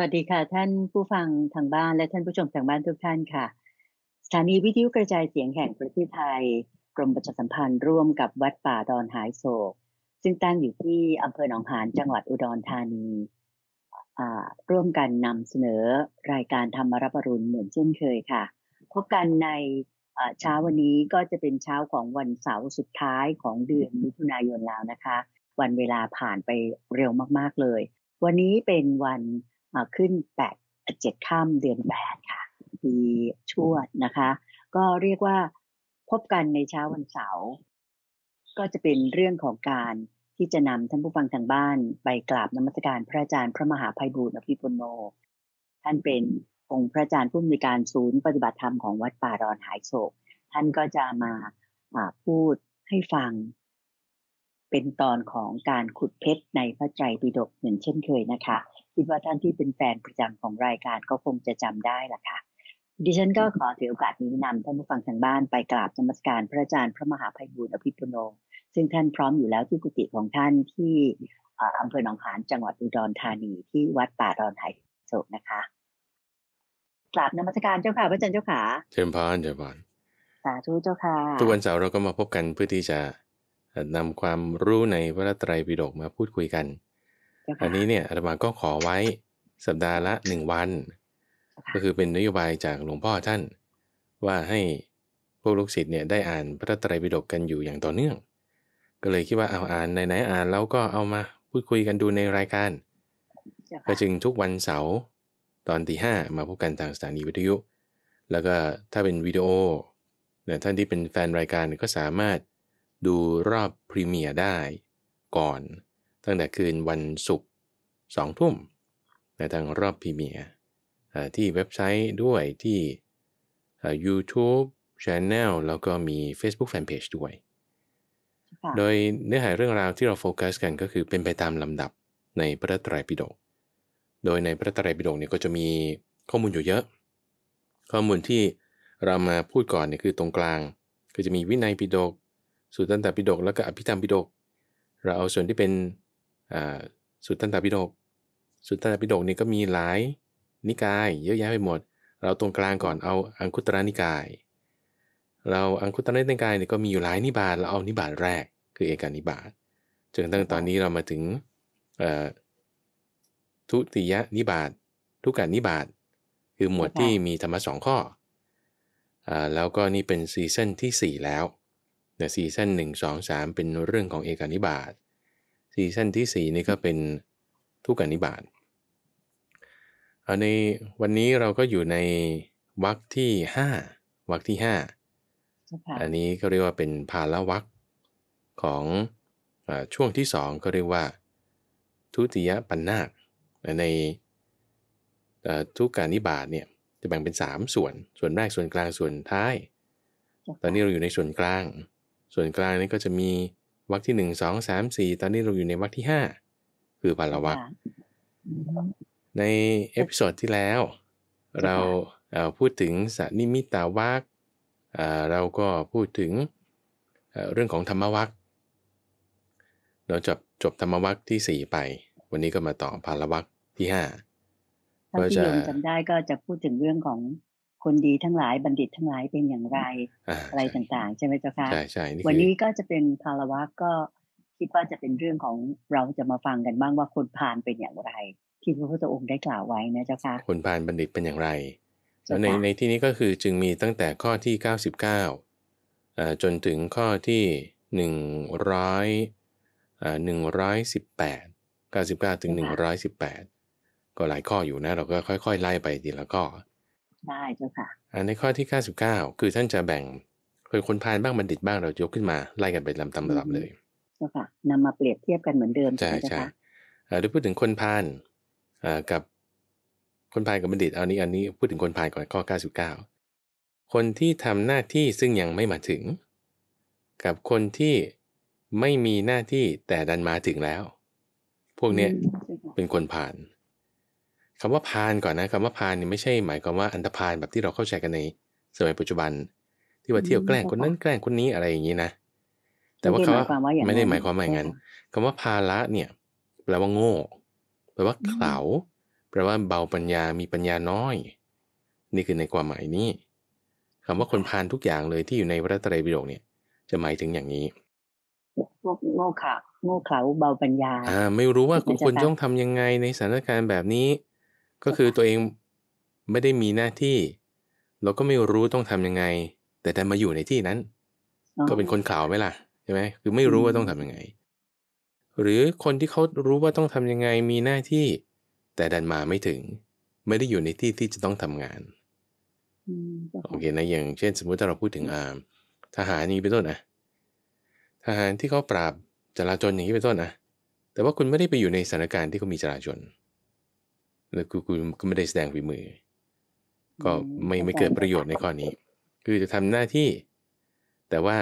วัสดีค่ะท่านผู้ฟังทางบ้านและท่านผู้ชมทางบ้านทุกท่านค่ะ สถานีวิทยุกระจายเสียงแห่งประเทศไทย กรมประชาสัมพันธ์ ร่วมกับวัดป่าดอนหายโศก ซึ่งตั้งอยู่ที่อำเภอหนองหานจังหวัดอุดรธานีร่วมกันนำเสนอรายการธรรมรับรุณเหมือนเช่นเคยค่ะพบกันในเช้าวันนี้ก็จะเป็นเช้าของวันเสาร์สุดท้ายของเดือนมิถุนายนแล้วนะคะ วันเวลาผ่านไปเร็วมากๆเลย วันนี้เป็นวันขึ้นแปดเจ็ดข้ามเดือนแปดค่ะปีชวดนะคะ ก็เรียกว่าพบกันในเช้าวันเสาร์ก็จะเป็นเรื่องของการที่จะนำท่านผู้ฟังทางบ้าน ไปกราบนมัสการพระอาจารย์พระมหาภัยบูรณ์อภิปุโนท่านเป็นองค์พระอาจารย์ผู้มีการศูนย์ปฏิบัติธรรมของวัดป่ารอนหายโศก ท่านก็จะมาพูดให้ฟัง เป็นตอนของการขุดเพชรในพระใจปิดกเหมือนเช่นเคยนะคะคิดว่าท่านที่เป็นแฟนประจำของรายการก็คงจะจำได้ล่ะค่ะดิฉันก็ขอถือโอกาสนี้นำท่านผู้ฟังทางบ้านไปกราบนมัสการพระอาจารย์พระมหาภัยบูลอภิปุโนซึ่งท่านพร้อมอยู่แล้วที่กุฏิของท่านที่อำเภอหนองหานจังหวัดอุดรธานีที่วัดป่าดอนไหโศกนะคะกราบนมัสการเจ้าค่ะพระอาจารย์เจ้าค่ะเชิญพานเชิญพานสาธุเจ้าค่ะทุกวันเสาร์เราก็มาพบกันเพื่อที่จะนำความรู้ในพระไตรปิฎกมาพูดคุยกันอันนี้เนี่ยอาตมาก็ขอไว้สัปดาห์ละหนึ่งวัน ก็คือเป็นนโยบายจากหลวงพ่อท่าน ว่าให้พวกลูกศิษย์เนี่ยได้อ่านพระไตรปิฎกกันอยู่อย่างต่อเนื่อง ก็เลยคิดว่าเอาอ่านไหนๆอ่านแล้วก็เอามาพูดคุยกันดูในรายการก็จึงทุกวันเสาร์ตอนตีห้ามาพบกันทางสถานีวิทยุ แล้วก็ถ้าเป็นวิดีโอ เนี่ยท่านที่เป็นแฟนรายการก็สามารถดูรอบพรีเมียร์ได้ก่อนตั้งแต่คืนวันศุกร์สองทุ่มในทางรอบพรีเมียที่เว็บไซต์ด้วยที่ YouTube Channel แล้วก็มี Facebook Fanpage ด้วย โดยเนื้อหาเรื่องราวที่เราโฟกัสกันก็คือเป็นไปตามลำดับในพระตรยปิฎกโดยในพระตรยปิฎกเนี่ยก็จะมีข้อมูลอยู่เยอะ ข้อมูลที่เรามาพูดก่อนเนี่ยคือตรงกลาง ก็จะมีวินัยปิฎกสุตตันตปิฎกแล้วก็อภิธรรมปิฎกเราเอาส่วนที่เป็นสุดตันตปิฎกสุดตันตปิฎกนี่ก็มีหลายนิกายเยอะแยะไปหมด เราตรงกลางก่อนเอาอังคุตระนิกาย เราอังคุตระนิกายเนี่ยก็มีอยู่หลายนิบาตเราเอานิบาตแรก คือเอกานิบาตจนตั้งตอนนี้เรามาถึงทุติยนิบาตทุกานิบาตคือหมวดที่มีธรรมะสองข้ออแล้วก็นี่เป็นซีซั่นที่ 4 แล้วแต่ซีซั่นหนึ่งสองสามเป็นเรื่องของเอกานิบาตซีซั่นที่4นี่ก็เป็นทุกขนิบาตในวันนี้เราก็อยู่ในวักที่ 5 วักที่ 5 อันนี้ก็เรียกว่าเป็นภาละวักของอช่วงที่สองก็เรียกว่า ทุติยปัญนาค ในทุกการนิบาตเนี่ยจะแบ่งเป็น 3 ส่วน ส่วนแรก ส่วนกลางส่วนท้าย ตอนนี้เราอยู่ในส่วนกลาง ส่วนกลางนี่ก็จะมีวรรคที่หนึ่ง สอง สาม สี่ ตอนนี้ เราอยู่ในวรรคที่ห้าคือพลวรรคในเอพิโซดที่แล้ว เราพูดถึงสนิมิตาวรรคเราก็พูดถึงเรื่องของธรรมวรรคเราจบจบธรรมวรรคที่สี่ไป วันนี้ก็มาต่อพาลวรรคที่ห้าถ้าพี่ยมจำได้ก็จะพูดถึงเรื่องของคนดีทั้งหลายบัณฑิตทั้งหลายเป็นอย่างไรอะไรต่างๆใช่ไหมเจ้าค่ะใช่ใช่วันนี้ก็จะเป็นภารวะก็คิดว่าจะเป็นเรื่องของเราจะมาฟังกันบ้างว่า คนพานเป็นอย่างไร ที่พระพุทธองค์ได้กล่าวไว้นะเจ้าค่ะคนพานบัณฑิตเป็นอย่างไรแล้วในในที่นี้ก็คือจึงมีตั้งแต่ข้อที่ 99 จนถึงข้อที่ 100 118 99ถึง118 ก็หลายข้ออยู่นะเราก็ค่อย ๆ ไล่ไปทีละข้อได้เจ้าค่ะในข้อที่99คือท่านจะแบ่งเคยนคนพานบ้างบัณฑิตบ้างเรายกขึ้นมาไล่กันไปลำตำลำับเลยเจ้าค่ะนำมาเปรียบเทียบกันเหมือนเดิมใช่ใช่ใช่หรือพูดถึงคนพานกับคนพานกับบัณฑิตเอานี้อันนี้พูดถึงคนพานก่อนข้อ99คนที่ทำหน้าที่ซึ่งยังไม่มาถึง กับคนที่ไม่มีหน้าที่แต่ดันมาถึงแล้ว พวกเนี้ยเป็นคนผ่านคำว่าพานก่อนนะคำว่าพานนี่ไม่ใช่ หมายความว่าอันตพานแบบที่เราเข้าใจกันในสมัยปัจจุบัน ที่ว่าเที่ยวแกล้งคนนั้นแกล้งคนนี้อะไรอย่างนี้นะ แต่ว่าเขาไม่ได้หมายความว่าอย่างนั้นคำว่าพาละเนี่ย แปลว่าโง่ แปลว่าเข่าแปลว่าเบาปัญญามีปัญญาน้อย นี่คือในความหมายนี้คำว่าคนพานทุกอย่างเลยที่อยู่ในพระตรัยปิฎกเนี่ย จะหมายถึงอย่างนี้ โง่เขะาโง่เขลาเบาปัญญาอ่าไม่รู้ว่าคุณควรต้องทำยังไงในสถานการณ์แบบนี้ก็คือตัวเองไม่ได้มีหน้าที่ เราก็ไม่รู้ต้องทํำยังไง แต่แต่มาอยู่ในที่นั้น ก็เป็นคนข่าวไหมล่ะใช่ไหมคือไม่รู้ว่าต้องทํำยังไง หรือคนที่เขารู้ว่าต้องทํำยังไงมีหน้าที่ แต่ดันมาไม่ถึง ไม่ได้อยู่ในที่ที่จะต้องทำงานโอเคนะอย่างเช่น สมมุติถ้าเราพูดถึงอาทหารนี้เป็นต้นนะทหารที่เขาปราบจราจนอย่างนี้เป็นต้นนะแต่ว่าคุณไม่ได้ไปอยู่ในสถานการณ์ที่เขามีจราจนแล้วกูกูก็ไม่ได้แสดงฝีมือก็ไม่ไม่เกิดประโยชน์ในข้อนี้ คือจะทำหน้าที่ แต่ว่า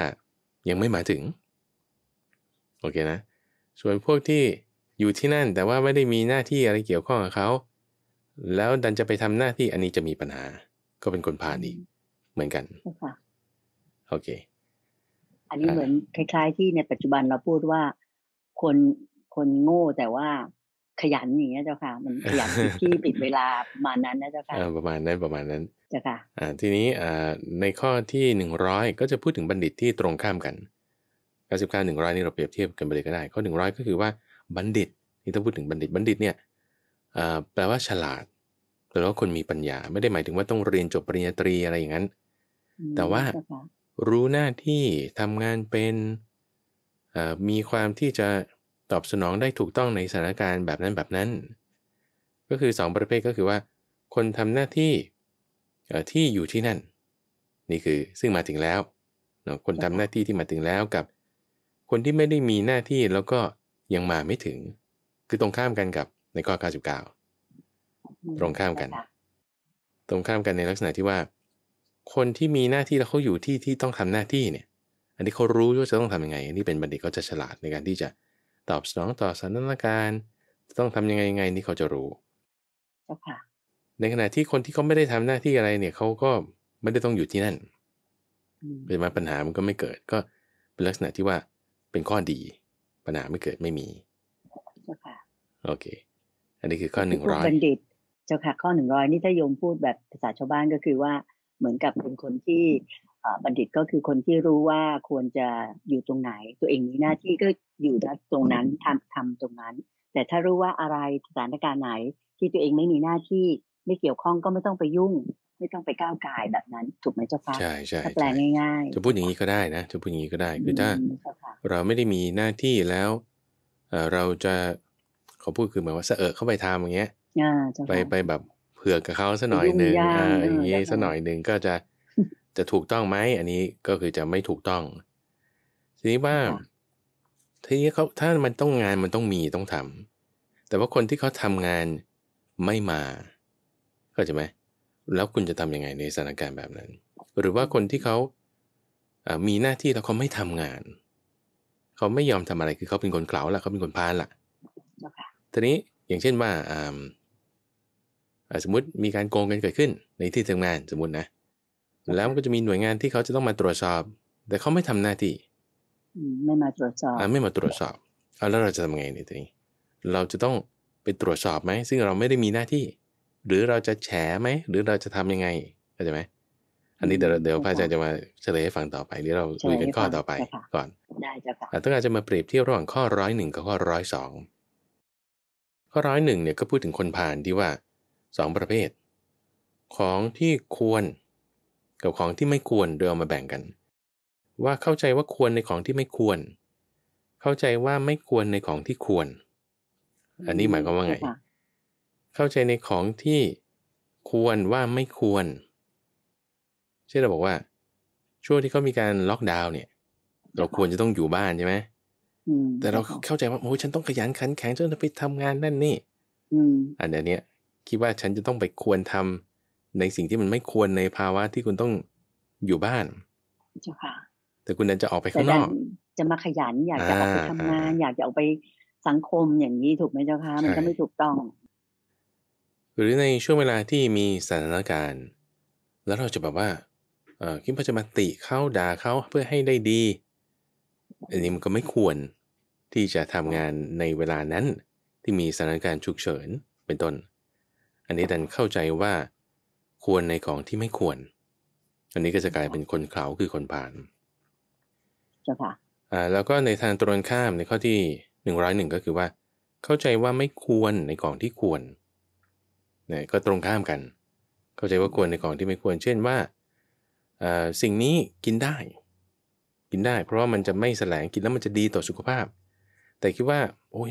ยังไม่มาถึง โอเคนะ ส่วนพวกที่อยู่ที่นั่น แต่ว่าไม่ได้มีหน้าที่อะไรเกี่ยวข้องกับเขาแล้วดันจะไปทำหน้าที่อันนี้จะมีปัญหา ก็เป็นคนพาดอีกเหมือนกันโอเคอันนี้เหมือนคล้าย ๆ ที่ในปัจจุบันเราพูดว่า คนคนโง่แต่ว่าขยันอย่างเงี้ยเจ้าค่ะมันขยันที่ปิดเวลาประมาณนั้นนะเจ้าค่ะประมาณนั้นประมาณนั้นเจ้าค่ะอ่าทีนี้อ่าในข้อที่หนึ่งร้อยก็จะพูดถึงบัณฑิตที่ตรงข้ามกันเก้าสิบเก้าหนึ่งร้อยนี่เราเปรียบเทียบกันไปเลยก็ได้ข้อหนึ่งร้อยก็คือว่าบัณฑิตนี่ถ้าพูดถึงบัณฑิตบัณฑิตเนี่ยอ่าแปลว่าฉลาดแปลว่าคนมีปัญญาไม่ได้หมายถึงว่าต้องเรียนจบปริญญาตรีอะไรอย่างนั้นแต่ว่ารู้หน้าที่ทำงานเป็นมีความที่จะตอบสนองได้ถูกต้องในสถานการณ์แบบนั้น แบบนั้น ก็คือ 2 ประเภทก็คือว่า คนทำหน้าที่ที่อยู่ที่นั่น นี่คือซึ่งมาถึงแล้วคนทำหน้าที่ที่มาถึงแล้วกับ คนที่ไม่ได้มีหน้าที่แล้วก็ยังมาไม่ถึง คือตรงข้ามกันกับในข้อ99ตรงข้ามกัน ตรงข้ามกันในลักษณะที่ว่า คนที่มีหน้าที่แล้วเขาอยู่ที่ที่ต้องทำหน้าที่เนี่ยอันนี้เขารู้ว่าจะต้องทํำยังไงอันนี้เป็นบัณฑิตเขาจะฉลาดในการที่จะตอบสนองต่อสถานการณ์ต้องทำยังไงไงนี่เขาจะรู้ ในขณะที่คนที่เขาไม่ได้ทำหน้าที่อะไรเนี่ยเขาก็ไม่ได้ต้องอยู่ที่นั่น เป็นมาปัญหามันก็ไม่เกิดก็เป็นลักษณะที่ว่าเป็นข้อดี ปัญหาไม่เกิดไม่มีโอเค อันนี้คือข้อหนึ่งร้อยบัณฑิตเจ้าค่ะข้อหนึ่งร้อยนี่ถ้าโยมพูดแบบภาษาชาวบ้านก็คือว่าเหมือนกับเป็นคนที่บัณฑิตก็คือคนที่รู้ว่าควรจะอยู่ตรงไหน ตัวเองมีหน้าที่ก็อยู่ตรงนั้นทำทำตรงนั้น แต่ถ้ารู้ว่าอะไรสถานการณ์ไหน ที่ตัวเองไม่มีหน้าที่ไม่เกี่ยวข้องก็ไม่ต้องไปยุ่ง ไม่ต้องไปก้าวไกยแบบนั้นถูกไหมเจ้าฟ้าใช่ใช่แปลง่ายๆจะพูดอย่างนี้ก็ได้นะจะพูดอย่างนี้ก็ได้ คือถ้า เราไม่ได้มีหน้าที่แล้วเราจะเขาพูดคือเหมือนว่าเสอะเข้าไปทำอย่างเงี้ยไปไปแบบเผื่อกับเขาสัหน่อยหนึ่งอ่าอย่างเงี้ยสัหน่อยหนึ่งก็จะจะถูกต้องไหมอันนี้ก็คือจะไม่ถูกต้อง ทีนี้ว่าทีนี้เขาถ้ามันต้องงานมันต้องมีต้องทำ แต่ว่าคนที่เขาทำงานไม่มา เข้าใจไหม แล้วคุณจะทํำยังไงในสถานการณ์แบบนั้น หรือว่าคนที่เขามีหน้าที่แล้วเขาไม่ทำงาน เขาไม่ยอมทำอะไร คือเขาเป็นคนเกลาละเขาเป็นคนพานล่ะ ทีนี้อย่างเช่นว่า สมมติมีการโกงกันเกิดขึ้น ในที่ทำงานสมมตินะแล้วมันก็จะมีหน่วยงานที่เขาจะต้องมาตรวจสอบ แต่เขาไม่ทำหน้าที่ ไม่มาตรวจสอบอ่าไม่มาตรวจสอบ เอาแล้วเราจะทำไงในตรงนี้ เราจะต้องไปตรวจสอบไหม ซึ่งเราไม่ได้มีหน้าที่ หรือเราจะแฉไหม หรือเราจะทำยังไง เข้าใจไหม อันนี้เดี๋ยวเดี๋ยวพระอาจารย์จะมาเฉลยให้ฟังต่อไปเดี๋ยวเราคุยกันข้อต่อไป ก่อน ได้จ้ะค่ะต้องการจะมาเปรียบเทียบระหว่างข้อร้อยหนึ่งกับข้อร้อยสอง ข้อร้อยหนึ่งเนี่ยก็พูดถึงคนผ่านที่ว่าสองประเภท ของที่ควรกับของที่ไม่ควรโดยเอามาแบ่งกัน ว่าเข้าใจว่าควรในของที่ไม่ควร เข้าใจว่าไม่ควรในของที่ควร อันนี้หมายความว่าไง เข้าใจในของที่ควรว่าไม่ควรเช่นเราบอกว่า ช่วงที่เขามีการล็อกดาวน์เนี่ย เราควรจะต้องอยู่บ้านใช่ไหมแต่เราเข้าใจว่าโอ้ฉันต้องขยันขันแข็งจนจะไปทำงานนั่นนี่อันเนี้ยคิดว่าฉันจะต้องไปควรทำในสิ่งที่มันไม่ควรในภาวะที่คุณต้องอยู่บ้านเจ้าค่ะ แต่คุณนั้นจะออกไปข้างนอก จะมาขยันอยากจะออกไปทำงาน อยากจะออกไปสังคมอย่างนี้ถูกไหมเจ้าค่ะมันก็ไม่ถูกต้อง หรือในช่วงเวลาที่มีสถานการณ์ แล้วเราจะแบบว่า เออคิดว่าจะมาติเข้าด่าเขาเพื่อให้ได้ดี อันนี้มันก็ไม่ควรที่จะทำงานในเวลานั้น ที่มีสถานการณ์ฉุกเฉินเป็นต้น อันนี้ดันเข้าใจว่าควรในของที่ไม่ควรอันนี้ก็จะกลายเป็นคนเขาคือคนผ่านเจ้าค่ะอ่าแล้วก็ในทางตรงข้ามในข้อที่หนึ่งร้อยหนึ่งก็คือว่า เข้าใจว่าไม่ควรในของที่ควรเนี่ยก็ตรงข้ามกัน เข้าใจว่าควรในของที่ไม่ควร เช่นว่าอ่าสิ่งนี้กินได้กินได้ เพราะว่ามันจะไม่แสลงกินแล้วมันจะดีต่อสุขภาพ แต่คิดว่าโอ้ย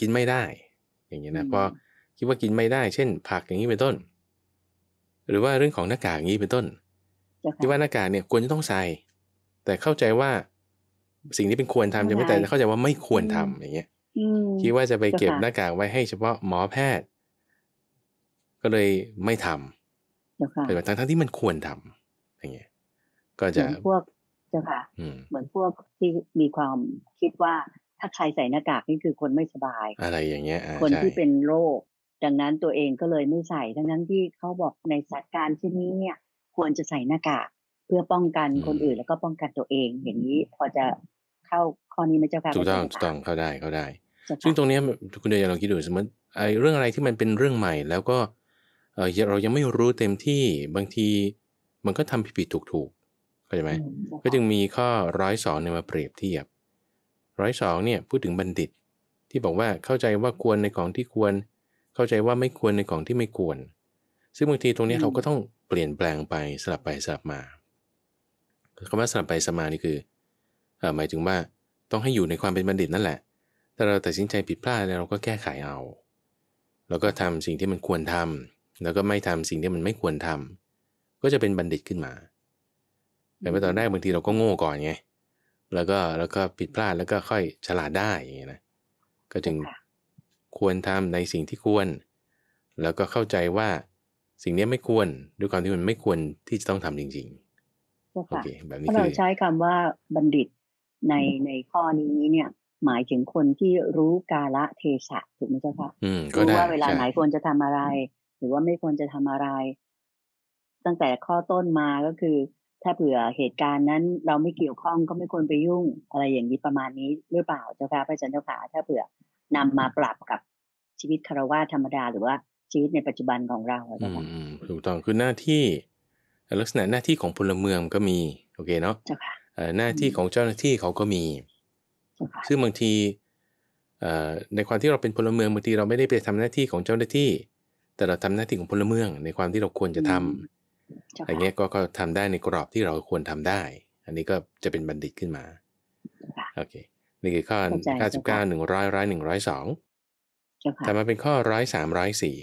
กินไม่ได้อย่างเงี้ยนะพอคิดว่ากินไม่ได้ เช่นผักอย่างนี้เป็นต้นหรือว่าเรื่องของหน้ากากอย่างนี้เป็นต้นที่ว่าหน้ากากเนี่ยควรจะต้องใส่ แต่เข้าใจว่าสิ่งที่เป็นควรทำจะไม่แต่เข้าใจว่าไม่ควรทำอย่างเงี้ยคิดว่าจะไปเก็บหน้ากากไว้ให้เฉพาะหมอแพทย์ ก็เลยไม่ทำเป็นแางทั้งที่มันควรทำ อย่างเงี้ยก็จะพวกเจ้าค่ะเหมือนพวกที่มีความคิดว่าถ้าใครใส่หน้ากากนี่คือคนไม่สบาย อะไรอย่างเงี้ยคนที่เป็นโรคดังนั้นตัวเองก็เลยไม่ใส่ ทั้งนั้นที่เขาบอกในสถานการณ์เช่นนี้เนี่ย ควรจะใส่หน้ากากเพื่อป้องกันคนอื่นแล้วก็ป้องกันตัวเองอย่างนี้พอจะเข้าข้อนี้ไหมเจ้าค่ะถูกต้องถูกต้องเข้าได้เข้าได้ ซึ่งตรงนี้คุณเดียลองคิดดูสมมติไอ้เรื่องอะไรที่มันเป็นเรื่องใหม่ แล้วก็เออเรายังไม่รู้เต็มที่บางที มันก็ทำผิดถูกถูกเข้าใจไหมก็จึงมีข้อร้อยสองเนี่ยมาเปรียบเทียบร้อยสองเนี่ยพูดถึงบัณฑิตที่บอกว่าเข้าใจว่าควรในของที่ควรเข้าใจว่าไม่ควรในของที่ไม่ควร ซึ่งบางทีตรงนี้เราก็ต้องเปลี่ยนแปลงไปสลับไปสลับมาคำว่าสลับไปสมานี่คือหมายถึงว่าต้องให้อยู่ในความเป็นบัณฑิตนั่นแหละถ้าเราตัดสินใจผิดพลาดเราก็แก้ไขเอา แล้วก็ทำสิ่งที่มันควรทำ แล้วก็ไม่ทำสิ่งที่มันไม่ควรทำ ก็จะเป็นบัณฑิตขึ้นมา แต่เมื่อตอนแรกบางทีเราก็โง่ก่อนไงแล้วก็แล้วก็ผิดพลาดแล้วก็ค่อยฉลาดได้อย่างเงี้ยนะก็จึงควรทำในสิ่งที่ควร แล้วก็เข้าใจว่าสิ่งนี้ไม่ควรด้วยความที่มันไม่ควรที่จะต้องทำจริงๆโอเคแบบนี้คือเราใช้คำว่าบัณฑิตในในข้อนี้เนี่ย หมายถึงคนที่รู้กาละเทศะถูกไหมเจ้าคะรู้ว่าเวลาไหนควรจะทำอะไร หรือว่าไม่ควรจะทำอะไร ตั้งแต่ข้อต้นมาก็คือ ถ้าเผื่อเหตุการณ์นั้น เราไม่เกี่ยวข้องก็ไม่ควรไปยุ่ง อะไรอย่างนี้ประมาณนี้หรือเปล่าเจ้าค่ะพระอาจารย์เจ้าค่ะถ้าเผื่อนำมาปรับกับชีวิตคารวะธรรมดาหรือว่าชีวิตในปัจจุบันของเราอืมถูกต้องคือหน้าที่ ลักษณะหน้าที่ของพลเมืองก็มี โอเคเนาะหน้าที่ของเจ้าหน้าที่เขาก็มี ซึ่งบางทีในความที่เราเป็นพลเมืองบางทีเราไม่ได้ไปทำหน้าที่ของเจ้าหน้าที่ แต่เราทำหน้าที่ของพลเมือง ในความที่เราควรจะทำอย่างเงี้ยก็ก็ทำได้ในกรอบที่เราควรทำได้ อันนี้ก็จะเป็นบัณฑิตขึ้นมาโอเคนี่คือข้อห้าสิบเก้าหนึ่งร้อยร้อยหนึ่งร้อยสองแต่มันเป็นข้อร้อยสามร้อยสี่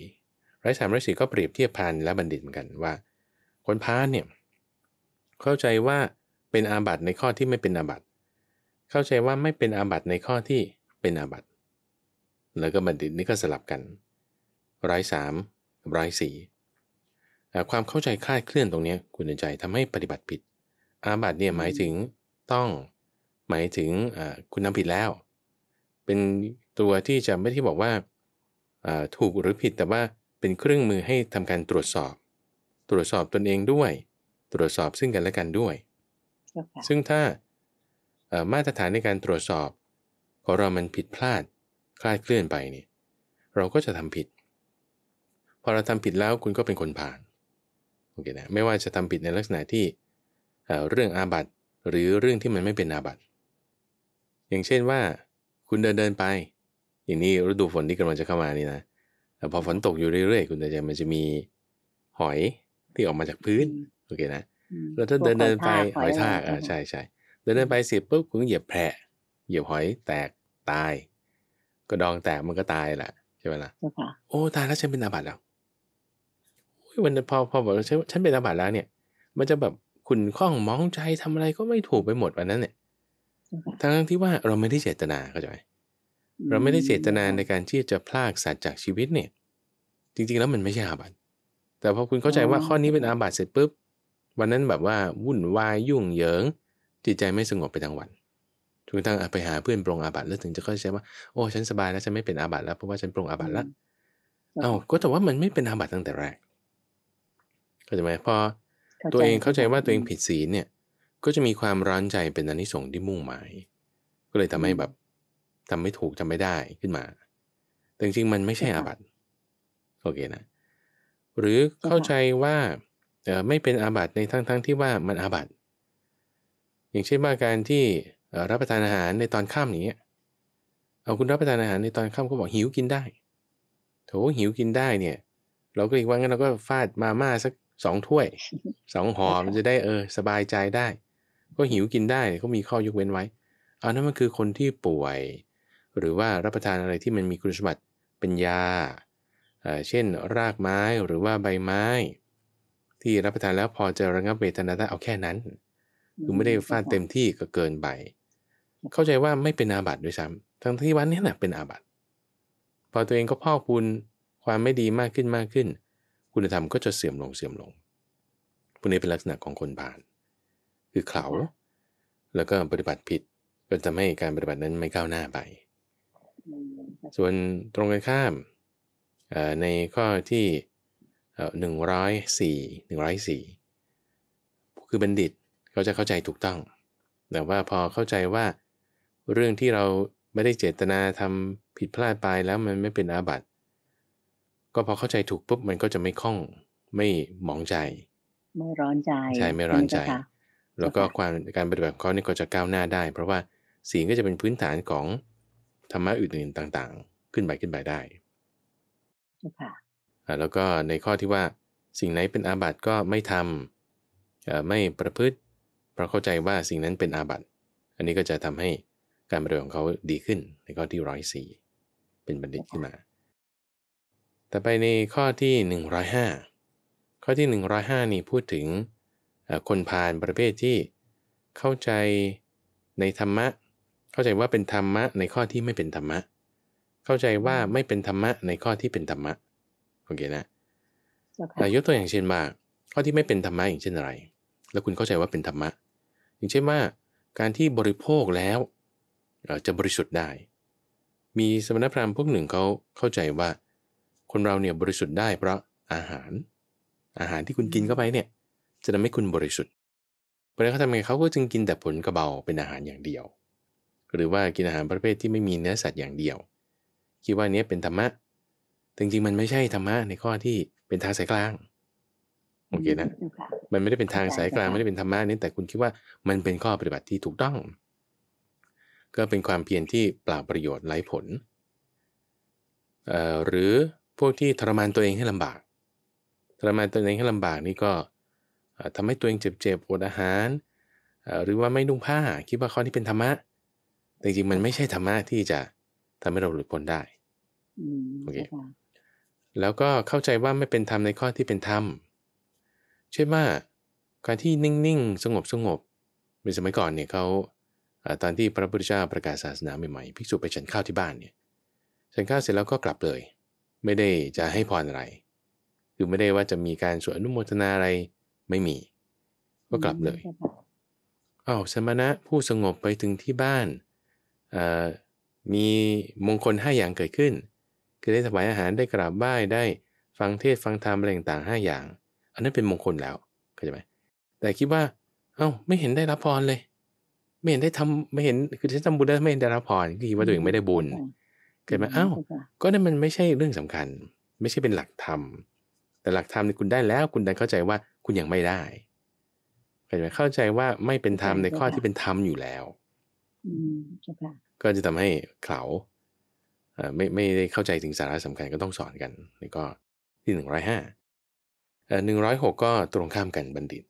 ร้อยสามร้อยสี่ก็เปรียบเทียบพานและบัณฑิตเหมือนกันว่า คนพานเนี่ยเข้าใจว่าเป็นอาบัตในข้อที่ไม่เป็นอาบัตเข้าใจว่าไม่เป็นอาบัตในข้อที่เป็นอาบัตแล้วก็บัณฑิตนี่ก็สลับกันร้อยสามร้อยสี่ความเข้าใจคลาดเคลื่อนตรงนี้คุณใจทำให้ปฏิบัติผิดอาบัตเนี่ยหมายถึงต้องหมายถึงคุณทำผิดแล้วเป็นตัวที่จะไม่ที่บอกว่าถูกหรือผิดแต่ว่าเป็นเครื่องมือให้ทำการตรวจสอบ ตรวจสอบตนเองด้วยตรวจสอบซึ่งกันและกันด้วย ซึ่งถ้ามาตรฐานในการตรวจสอบของเรา มันผิดพลาดคลาดเคลื่อนไปนี่เราก็จะทำผิด พอเราทำผิดแล้วคุณก็เป็นคนผ่านโอเคนะไม่ว่าจะทำผิดในลักษณะที่เรื่องอาบัตหรือเรื่องที่มันไม่เป็นอาบัตอย่างเช่นว่า คุณเดินเดินไปอย่างนี้ฤดูฝนที่กำลังจะเข้ามานี่นะแต่พอฝนตกอยู่เรื่อย ๆ คุณตายจมันจะมีหอยที่ออกมาจากพื้นโอเคนะ แล้วถ้าเดินเดินไปหอยทากอ่าใช่ใช่เดินเดินไปเสียปุ๊บคุณเหยียบแผลเหยียบหอย แตกตายก็ดองแตกมันก็ตายแหละใช่ไหมล่ะโอ้ตายแล้วฉันเป็นอาบัติแล้ววันพอพอบอกว่าฉันเป็นอาบัติแล้ว เนี่ย มันจะแบบขุนข้องมองใจทำอะไรก็ไม่ถูกไปหมดวันนั้นเนี่ย ทั้งที่ว่าเราไม่ได้เจตนาเข้าใจไหมเราไม่ได้เจตนาในการที่จะพลากสัตว์จากชีวิตเนี่ย จริงๆแล้วมันไม่ใช่อาบัติแต่พอคุณเข้าใจว่าข้อนี้เป็นอาบัติเสร็จปุ๊บ วันนั้นแบบว่าวุ่นวายยุ่งเหยิง จิตใจไม่สงบไปทั้งวันจนกระทั่งไปหาเพื่อนปรงอาบัติแล้วถึงจะเข้าใจว่าโอ้ฉันสบายแล้วฉันไม่เป็นอาบัติแล้ว เพราะว่าฉันปรงอาบัติแล้วเอาก็แต่ว่ามันไม่เป็นอาบัติตั้งแต่แรกก็จไหมพอตัวเองเข้าใจว่าตัวเองผิดศีลเนี่ยก็จะมีความร้อนใจเป็นอนิสงส์ที่มุ่งหมาย ก็เลยทำให้แบบทำไม่ถูกจำไม่ได้ขึ้นมาแต่จริงๆมันไม่ใช่อาบัติโอเคนะหรือเข้าใจว่าไม่เป็นอาบัติในทั้งทั้งที่ว่ามันอาบัติอย่างเช่นว่าการที่รับประทานอาหารในตอนค่ำนาี้ เอาคุณรับประทานอาหารในตอนค่ำก็บอกหิวกินได้ โถหิวกินได้เนี่ย เราก็อีกว่างั้นเราก็ฟาดมาม่าสักสองถ้วย สองหอมจะได้เออสบายใจได้ ก็หิวกินได้ก็มีข้อยกเว้นไว้ เอา นั่นมันคือคนที่ป่วยหรือว่ารับประทานอะไรที่มันมีคุณสมบัติเป็นยา เช่นรากไม้หรือว่าใบไม้ ที่รับประทานแล้วพอจะระงับเวทนาได้เอาแค่นั้นคือไม่ได้ฟาดเต็มที่ก็เกินไปเข้าใจว่าไม่เป็นอาบัติด้วยซ้ำทั้งที่วันนี้นะ่ะเป็นอาบัติ พอตัวเองก็พอกพูนความไม่ดีมากขึ้นมากขึ้น คุณธรรมก็จะเสื่อมลงเสื่อมลงพวกนี้เป็นลักษณะของคนผ่านคือเขาแล้วก็ปฏิบัติผิดก็จะให้การปฏิบัตินั้นไม่ก้าวหน้าไปส่วนตรงกันข้ามในข้อที่หนึ่งร้อยสี่หนึ่งร้อยสี่คือบัณฑิตเขาจะเข้าใจถูกต้องแต่ว่าพอเข้าใจว่าเรื่องที่เราไม่ได้เจตนาทำผิดพลาดไปแล้วมันไม่เป็นอาบัติ ก็พอเข้าใจถูกปุ๊บมันก็จะไม่คล่องไม่หมองใจ ไม่ร้อนใจใช่ไม่ร้อนใจแล้วก็ความการปฏิบัติของเขาเนี่ยก็จะก้าวหน้าได้ เพราะว่าสีก็จะเป็นพื้นฐานของธรรมะอื่นๆต่างๆ ขึ้นไป ขึ้นไปได้ค่ะ แล้วก็ในข้อที่ว่าสิ่งไหนเป็นอาบัติก็ไม่ทำไม่ประพฤติ เพราะเข้าใจว่าสิ่งนั้นเป็นอาบัติ อันนี้ก็จะทำให้การบริัติของเขาดีขึ้นในข้อที่ร้อยสี่เป็นบัณฑิตขึ้นมาแต่ไปในข้อที่ 105 ข้อที่ 105 นี่พูดถึงคนพาลประเภทที่เข้าใจในธรรมะเข้าใจว่าเป็นธรรมะในข้อที่ไม่เป็นธรรมะ เข้าใจว่าไม่เป็นธรรมะในข้อที่เป็นธรรมะ โอเคนะยกตัวอย่างเช่นว่าข้อที่ไม่เป็นธรรมะอย่างเช่นอะไร แล้วคุณเข้าใจว่าเป็นธรรมะ อย่างเช่นว่าการที่บริโภคแล้วจะบริสุทธิ์ได้ มีสมณพราหมณ์พวกหนึ่งเขาเข้าใจว่าคนเราเนี่ยบริสุทธิ์ได้ เพราะอาหารอาหารที่คุณกินเข้าไปเนี่ยจะทำให้คุณบริสุทธิ์เพราะนั้นเขาทำไงเขาก็จึงกินแต่ผลกระเบาเป็นอาหารอย่างเดียวหรือว่ากินอาหารประเภทที่ไม่มีเนื้อสัตว์อย่างเดียว คิดว่านี้เป็นธรรมะจริงๆ มันไม่ใช่ธรรมะ ในข้อที่เป็นทางสายกลาง โอเคนะ มันไม่ได้เป็นทางสายกลางไม่ได้เป็นธรรมะนี่แต่คุณคิดว่ามันเป็นข้อปฏิบัติที่ถูกต้อง ก็เป็นความเพียรที่เปล่าประโยชน์ไร้ผล หรือพวกที่ทรมานตัวเองให้ลำบาก ทรมานตัวเองให้ลำบากนี่ก็ทำให้ตัวเองเจ็บๆอดอาหาร หรือว่าไม่นุ่งผ้า คิดว่าข้อที่เป็นธรรมะแต่จริงมันไม่ใช่ธรรมะที่จะทำให้เราหลุดพ้นได้โอเค แล้วก็เข้าใจว่าไม่เป็นธรรมในข้อที่เป็นธรรมเช่นว่าการที่นิ่งๆ สงบสงบเป็นสมัยก่อนเนี่ยเขาตอนที่พระพุทธเจ้าประกาศศาสนาใหม่ๆภิกษุไปฉันข้าวที่บ้านเนี่ย ฉันข้าวเสร็จแล้วก็กลับเลย ไม่ได้จะให้พรอะไร คือไม่ได้ว่าจะมีการสวดอนุโมทนาอะไรไม่มี ก็กลับเลย อ้าวสมณะผู้สงบไปถึงที่บ้านมีมงคลห้าอย่างเกิดขึ้น คือได้ถวายอาหารได้กราบไหว้ได้ฟังเทศฟังธรรมอะไรต่างห้าอย่าง อันนั้นเป็นมงคลแล้ว เข้าใจไหมแต่คิดว่า เอา้าไม่เห็นได้รับพรเลย ไม่เห็นได้ทำไม่เห็นคือฉันทำบุญแล้วไม่เห็นได้รับพรก็คิดว่าตัวเองไม่ได้บุญเกิดมาเอา้าก็นั่นมันไม่ใช่เรื่องสำคัญ ไม่ใช่เป็นหลักธรรมแต่หลักธรรมนี่คุณได้แล้ว คุณได้เข้าใจว่าคุณยังไม่ได้เข้าใจเข้าใจว่าไม่เป็นธรรมในข้อที่เป็นธรรมอยู่แล้วอืมใช่ค่ะก็จะทำให้เขาไม่ไม่ได้เข้าใจถึงสาระสำคัญก็ต้องสอนกันนี่ก็ที่ 105้อ่อยหกก็ตรงข้ามกันบัณฑิต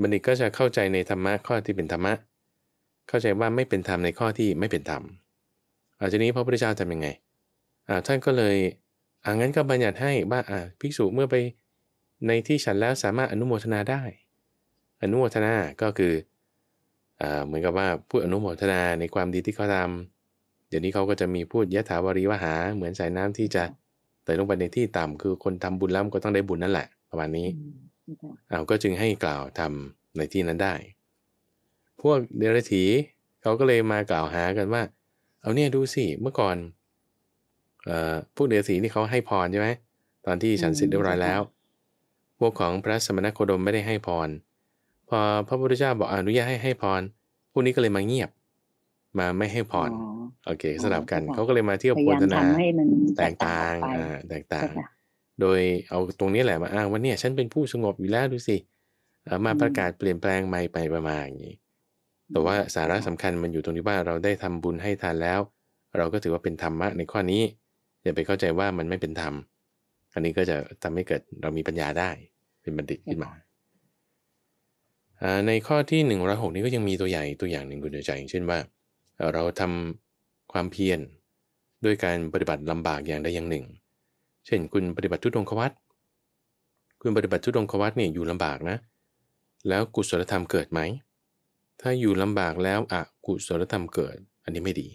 บัณฑิตก็จะเข้าใจในธรรมะข้อที่เป็นธรรมะ เข้าใจว่าไม่เป็นธรรมในข้อที่ไม่เป็นธรรมอาทีนี้พระพุทธเจ้าทำยังไงท่านก็เลยอังนั้นก็บัญญัติให้ว่า่าภิกษุเมื่อไปในที่ฉันแล้วสามารถอนุโมทนาได้ อนุโมทนาก็คือเหมือนกับว่าพูดอนุโมทนาในความดีที่เขาทำเดี๋ยวนี้เขาก็จะมีพูดยะถาวริวหา เหมือนสายน้ำที่จะไหลลงไปในที่ต่ำคือคนทำบุญแล้วก็ต้องได้บุญนั่นแหละประมาณนี้เอาก็จึงให้กล่าวทำในที่นั้นได้ พวกเดรัจฉีเขาก็เลยมากล่าวหากันว่า เอาเนี่ยดูสิเมื่อก่อนพวกเดรัจฉีนี่เขาให้พรใช่ไหมตอนที่ฉันเสร็จเรียบร้อยแล้ว พวกของพระสมณโคดมไม่ได้ให้พรพอพระพุทธเจ้าบอกอนุญาตให้ให้พรพวกนี้ก็เลยมาเงียบมาไม่ให้พรโอเคสลับกันเขาก็เลยมาเที่ยวโพธนาแตกต่างอ่าแตกต่างโดยเอาตรงนี้แหละมาอ้างว่าเนี่ยฉันเป็นผู้สงบอยู่แล้วดูสิมาประกาศเปลี่ยนแปลงใหม่ไปประมาณอย่างนี้แต่ว่าสาระสำคัญมันอยู่ตรงที่ว่าเราได้ทำบุญให้ทานแล้ว เราก็ถือว่าเป็นธรรมะในข้อนี้อย่าไปเข้าใจว่ามันไม่เป็นธรรมอันนี้ก็จะทำให้เกิดเรามีปัญญาได้เป็นบัณฑิตขึ้นมาในข้อที่ 106นี้ก็ยังมีตัวใหญ่ตัวอย่างหนึ่งคุณเดือใจเช่นว่าเราทำความเพียรด้วยการปฏิบัติลำบากอย่างใดอย่างหนึ่ง เช่น คุณปฏิบัติทุดงควัตคุณปฏิบัติทุดงควัตเนี่ยอยู่ลำบากนะแล้วกุศลธรรมเกิดไหม ถ้าอยู่ลำบากแล้วอะกุศลธรรมเกิดอันนี้ไม่ดี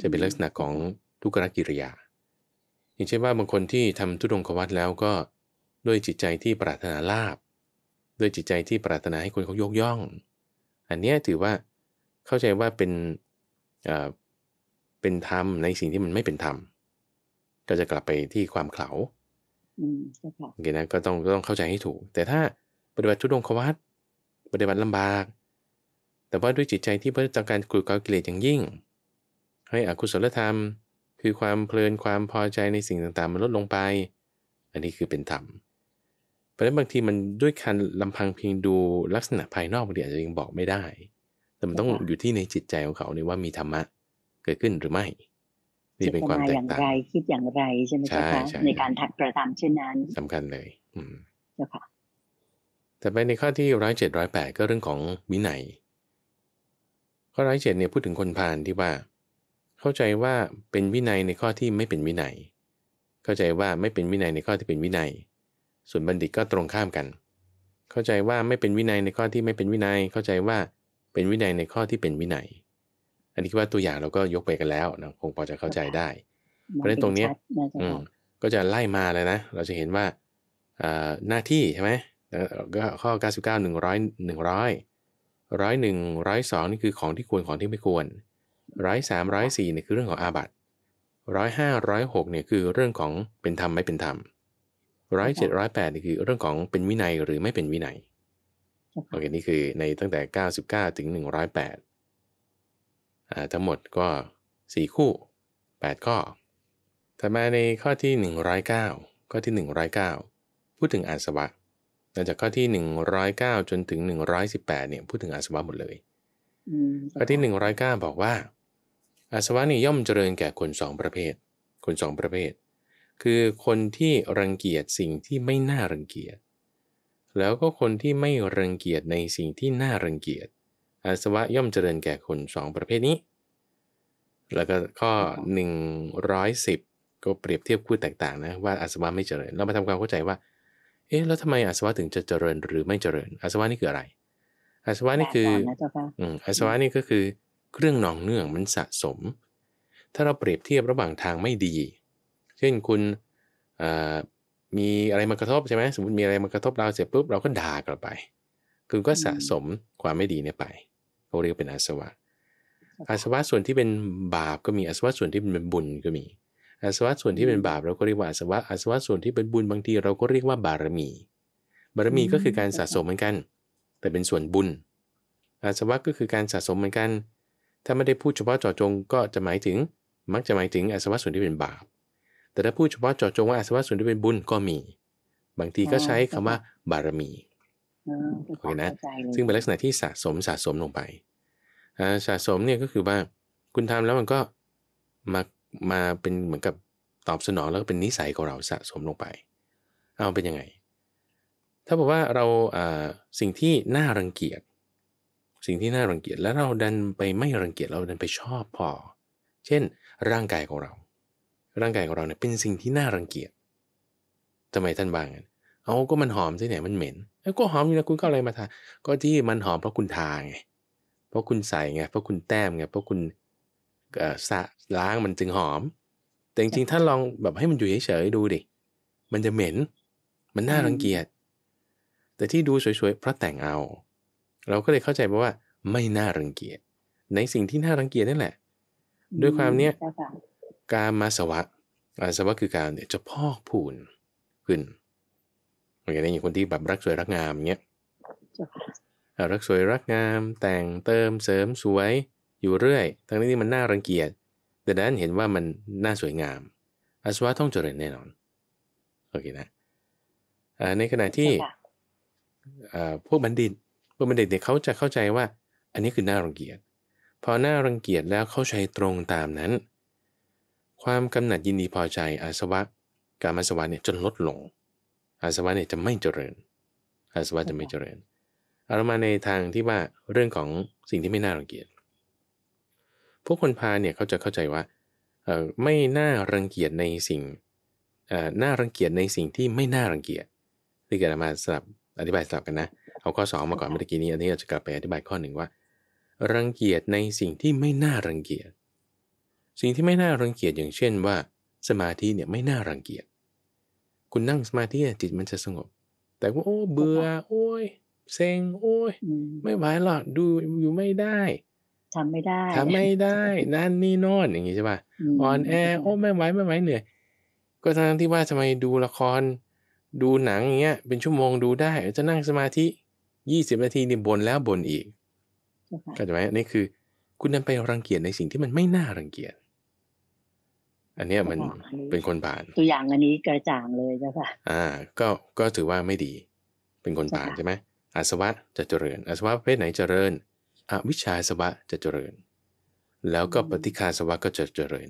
จะเป็นลักษณะของทุกรกิริยาอย่างเช่นว่าบางคนที่ทำทุดงควัตแล้วก็ด้วยจิตใจที่ปรารถนาลาบด้วยจิตใจที่ปรารถนาให้คนเขายกย่อง อันนี้ถือว่าเข้าใจว่าเป็นเป็นธรรมในสิ่งที่มันไม่เป็นธรรม ก็จะกลับไปที่ความเข่าโอเคนะก็ต้องต้องเข้าใจให้ถูก แต่ถ้าปฏิบัติทุดงควัตปฏิบัติลำบาก แต่ว่าด้วยจิตใจที่เพื่อต้องการกลุ่มกิเลสอย่างยิ่ง ให้อคุศลธรรม คือความเพลินความพอใจในสิ่งต่างๆมันลดลงไป อันนี้คือเป็นธรรมเพราะฉะนั้นบางทีมันด้วยการลำพังเพียงดูลักษณะภายนอกบางทีอาจจะยังบอกไม่ได้ แต่มันต้องอยู่ที่ในจิตใจของเขาเนี่ยว่ามีธรรมะเกิดขึ้นหรือไม่ นี่เป็นความแตกต่างคิดอย่างไรใช่ไหมคะในการถักประทำเช่นนั้น สำคัญเลย อืม้ค่ะ แต่ไปในข้อที่ร้อยเจ็ดร้อยแปดก็เรื่องของวินัย ข้อร้อยเจ็ดเนี่ยพูดถึงคนพานที่ว่า เข้าใจว่าเป็นวินัยในข้อที่ไม่เป็นวินัย เข้าใจว่าไม่เป็นวินัยในข้อที่เป็นวินัยส่วนบัณฑิตก็ตรงข้ามกัน เข้าใจว่าไม่เป็นวินัยในข้อที่ไม่เป็นวินัย เข้าใจว่าเป็นวินัยในข้อที่เป็นวินัย อันนี้ว่าตัวอย่างเราก็ยกไปกันแล้วนะ คงพอจะเข้าใจได้ เพราะฉะนั้นตรงนี้ก็จะไล่มาเลยนะ เราจะเห็นว่าหน้าที่ใช่ไหมก็ข้อ 99 100 100ร้อยหนึ่งร้อยสองนี่คือของที่ควรของที่ไม่ควรร้อยสามร้อยสี่เนี่ยคือเรื่องของอาบัตร้อยห้าร้อยหกเนี่ยคือเรื่องของเป็นธรรมไม่เป็นธรรมร้อยเจ็ดร้อยแปดนี่คือเรื่องของเป็นวินัยหรือไม่เป็นวินัยโอเคนี่คือในตั้งแต่เก้าสิบเก้าถึงหนึ่งร้อยแปดอ่าทั้งหมดก็สี่คู่แปดข้อต่มาในข้อที่หนึ่งร้อยเก้าข้อที่หนึ่งร้อยเก้าพูดถึงอาสวะหลังจากข้อที่หนึ่งร้อยเก้าจนถึงหนึ่งร้อยสิบแปดเนี่ยพูดถึงอาสวะหมดเลยข้อที่หนึ่งร้อยเก้าบอกว่า อาสวะนี่ย่อมเจริญแก่คนสองประเภท คนสองประเภทคือคนที่รังเกียจสิ่งที่ไม่น่ารังเกียจ แล้วก็คนที่ไม่รังเกียจในสิ่งที่น่ารังเกียจอาสวะย่อมเจริญแก่คนสองประเภทนี้ แล้วก็ข้อ 110 ก็เปรียบเทียบคู่แตกต่างนะว่าอาสวะไม่เจริญ เรามาทำความเข้าใจว่า เอ๊ะแล้วทำไมอาสวะถึงจะเจริญหรือไม่เจริญ อาสวะนี่คืออะไรอาสวะนี่คืออาสวะนี่ก็คือเครื่องนองเนื่องมันสะสม ถ้าเราเปรียบเทียบระหว่างทางไม่ดีเช่นคุณมีอะไรมากระทบใช่ไหมสมมติมีอะไรมากระทบเราเสร็จปุ๊บเราก็ด่ากลับไปคือก็สะสมความไม่ดีเนี่ยไป เขาเรียกเป็นอาสวะ อาสวะส่วนที่เป็นบาปก็มี อาสวะส่วนที่เป็นบุญก็มี อาสวะส่วนที่เป็นบาปเราก็เรียกว่าอาสวะ อาสวะส่วนที่เป็นบุญบางทีเราก็เรียกว่าบารมี บารมีก็คือการสะสมเหมือนกัน แต่เป็นส่วนบุญ อาสวะก็คือการสะสมเหมือนกัน ถ้าไม่ได้พูดเฉพาะเจาะจงก็จะหมายถึง มักจะหมายถึงอาสวะส่วนที่เป็นบาปแต่ถ้าพูดเฉพาะเจาะจงว่าอาสวะส่วนที่เป็นบุญก็มี บางทีก็ใช้คำว่าบารมีโอเคนะซึ่งเป็นลักษณะที่สะสมสะสมลงไปสะสมเนี่ยก็คือว่าคุณทำแล้วมันก็มามาเป็นเหมือนกับตอบสนองแล้วก็เป็นนิสัยของเราสะสมลงไป เอาเป็นยังไง ถ้าบอกว่าเราสิ่งที่น่ารังเกียจ สิ่งที่น่ารังเกียจแล้วเราดันไปไม่รังเกียจเราดันไปชอบพอ เช่น ร่างกายของเราร่างกายของเราเนี่ยเป็นสิ่งที่น่ารังเกียจ ทำไมท่านบางเอาก็มันหอมใช่ไหมมันเหม็นแล้วก็หอมอยู่นะ คุณก็อะไรมาทาก็ที่มันหอมเพราะคุณทาไง เพราะคุณใส่ไง เพราะคุณแต้มไง เพราะคุณสะล้างมันจึงหอม แต่จริงๆ ท่านลองแบบให้มันอยู่เฉยๆดูดิ มันจะเหม็น มันน่ารังเกียจ แต่ที่ดูสวยๆเพราะแต่งเอา เราก็เลยเข้าใจปว่าไม่น่ารังเกียจ ในสิ่งที่น่ารังเกียจนั่นแหละ ด้วยความเนี้ยกามาสวะอาสวะคือการเนี่ยจะพอกพูนขึ้นอย่างนี้อย่างคนที่แบบรักสวยรักงามเงี้ยรักสวยรักงามแต่งเติมเสริมสวยอยู่เรื่อย ทั้งนี้มันน่ารังเกียจแต่ดันเห็นว่ามันน่าสวยงามอาสวะต้องเจริญแน่นอนโอเคนะในขณะที่พวกบัณฑิตพวกบัณฑิตเนี่ยเขาจะเข้าใจว่า อันนี้คือน่ารังเกียจ พอหน้ารังเกียจแล้วเข้าใจตรงตามนั้นความกำหนัดยินดีพอใจอาสวะการมาสวะเนี่ยจนลดลง อาสวะเนี่ยจะไม่เจริญ อาสวะจะไม่เจริญเอามาในทางที่ว่าเรื่องของสิ่งที่ไม่น่ารังเกียจ พวกคนพาเนี่ยเขาจะเข้าใจว่าไม่น่ารังเกียจในสิ่งน่ารังเกียจในสิ่งที่ไม่น่ารังเกียจที่เกิดมาสลับอธิบายสลับกันนะเอาข้อสองมาก่อนเมื่อกี้นี้อันนี้เราจะกลับไปอธิบายข้อหนึ่งว่ารังเกียจในสิ่งที่ไม่น่ารังเกียจสิ่งที่ไม่น่ารังเกียจอย่างเช่นว่า สมาธิเนี่ยไม่น่ารังเกียจ คุณนั่งสมาธิจิตมันจะสงบ แต่ว่าโอ้เบื่อโอ้ยเซ็งโอ้ยไม่ไหวหรอกดูอยู่ไม่ได้ทำไม่ได้ทำไม่ได้ นั่นนี่นอนอย่างนี้ใช่ป่ะอ่อนแอโอ้ไม่ไหวไม่ไหวเหนื่อยก็ทั้งที่ว่าทำไมดูละครดูหนังอย่างเงี้ยเป็นชั่วโมงดูได้ จะนั่งสมาธิยี่สิบนาทีนี่บนแล้วบนอีก ก็จะไหมนี่คือ คุณนั่นไปรังเกียจในสิ่งที่มันไม่น่ารังเกียจอันเนี้ยมันเป็นคนผ่านตัวอย่างอันนี้กระจ่างเลยเจ้าค่ะอ่าก็ก็ถือว่าไม่ดีเป็นคนผ่านใช่ไหมอาสวะจะเจริญอาสวะประเภทไหนเจริญอวิชชาสวะจะเจริญ แล้วก็ปฏิฆาสวะก็จะเจริญ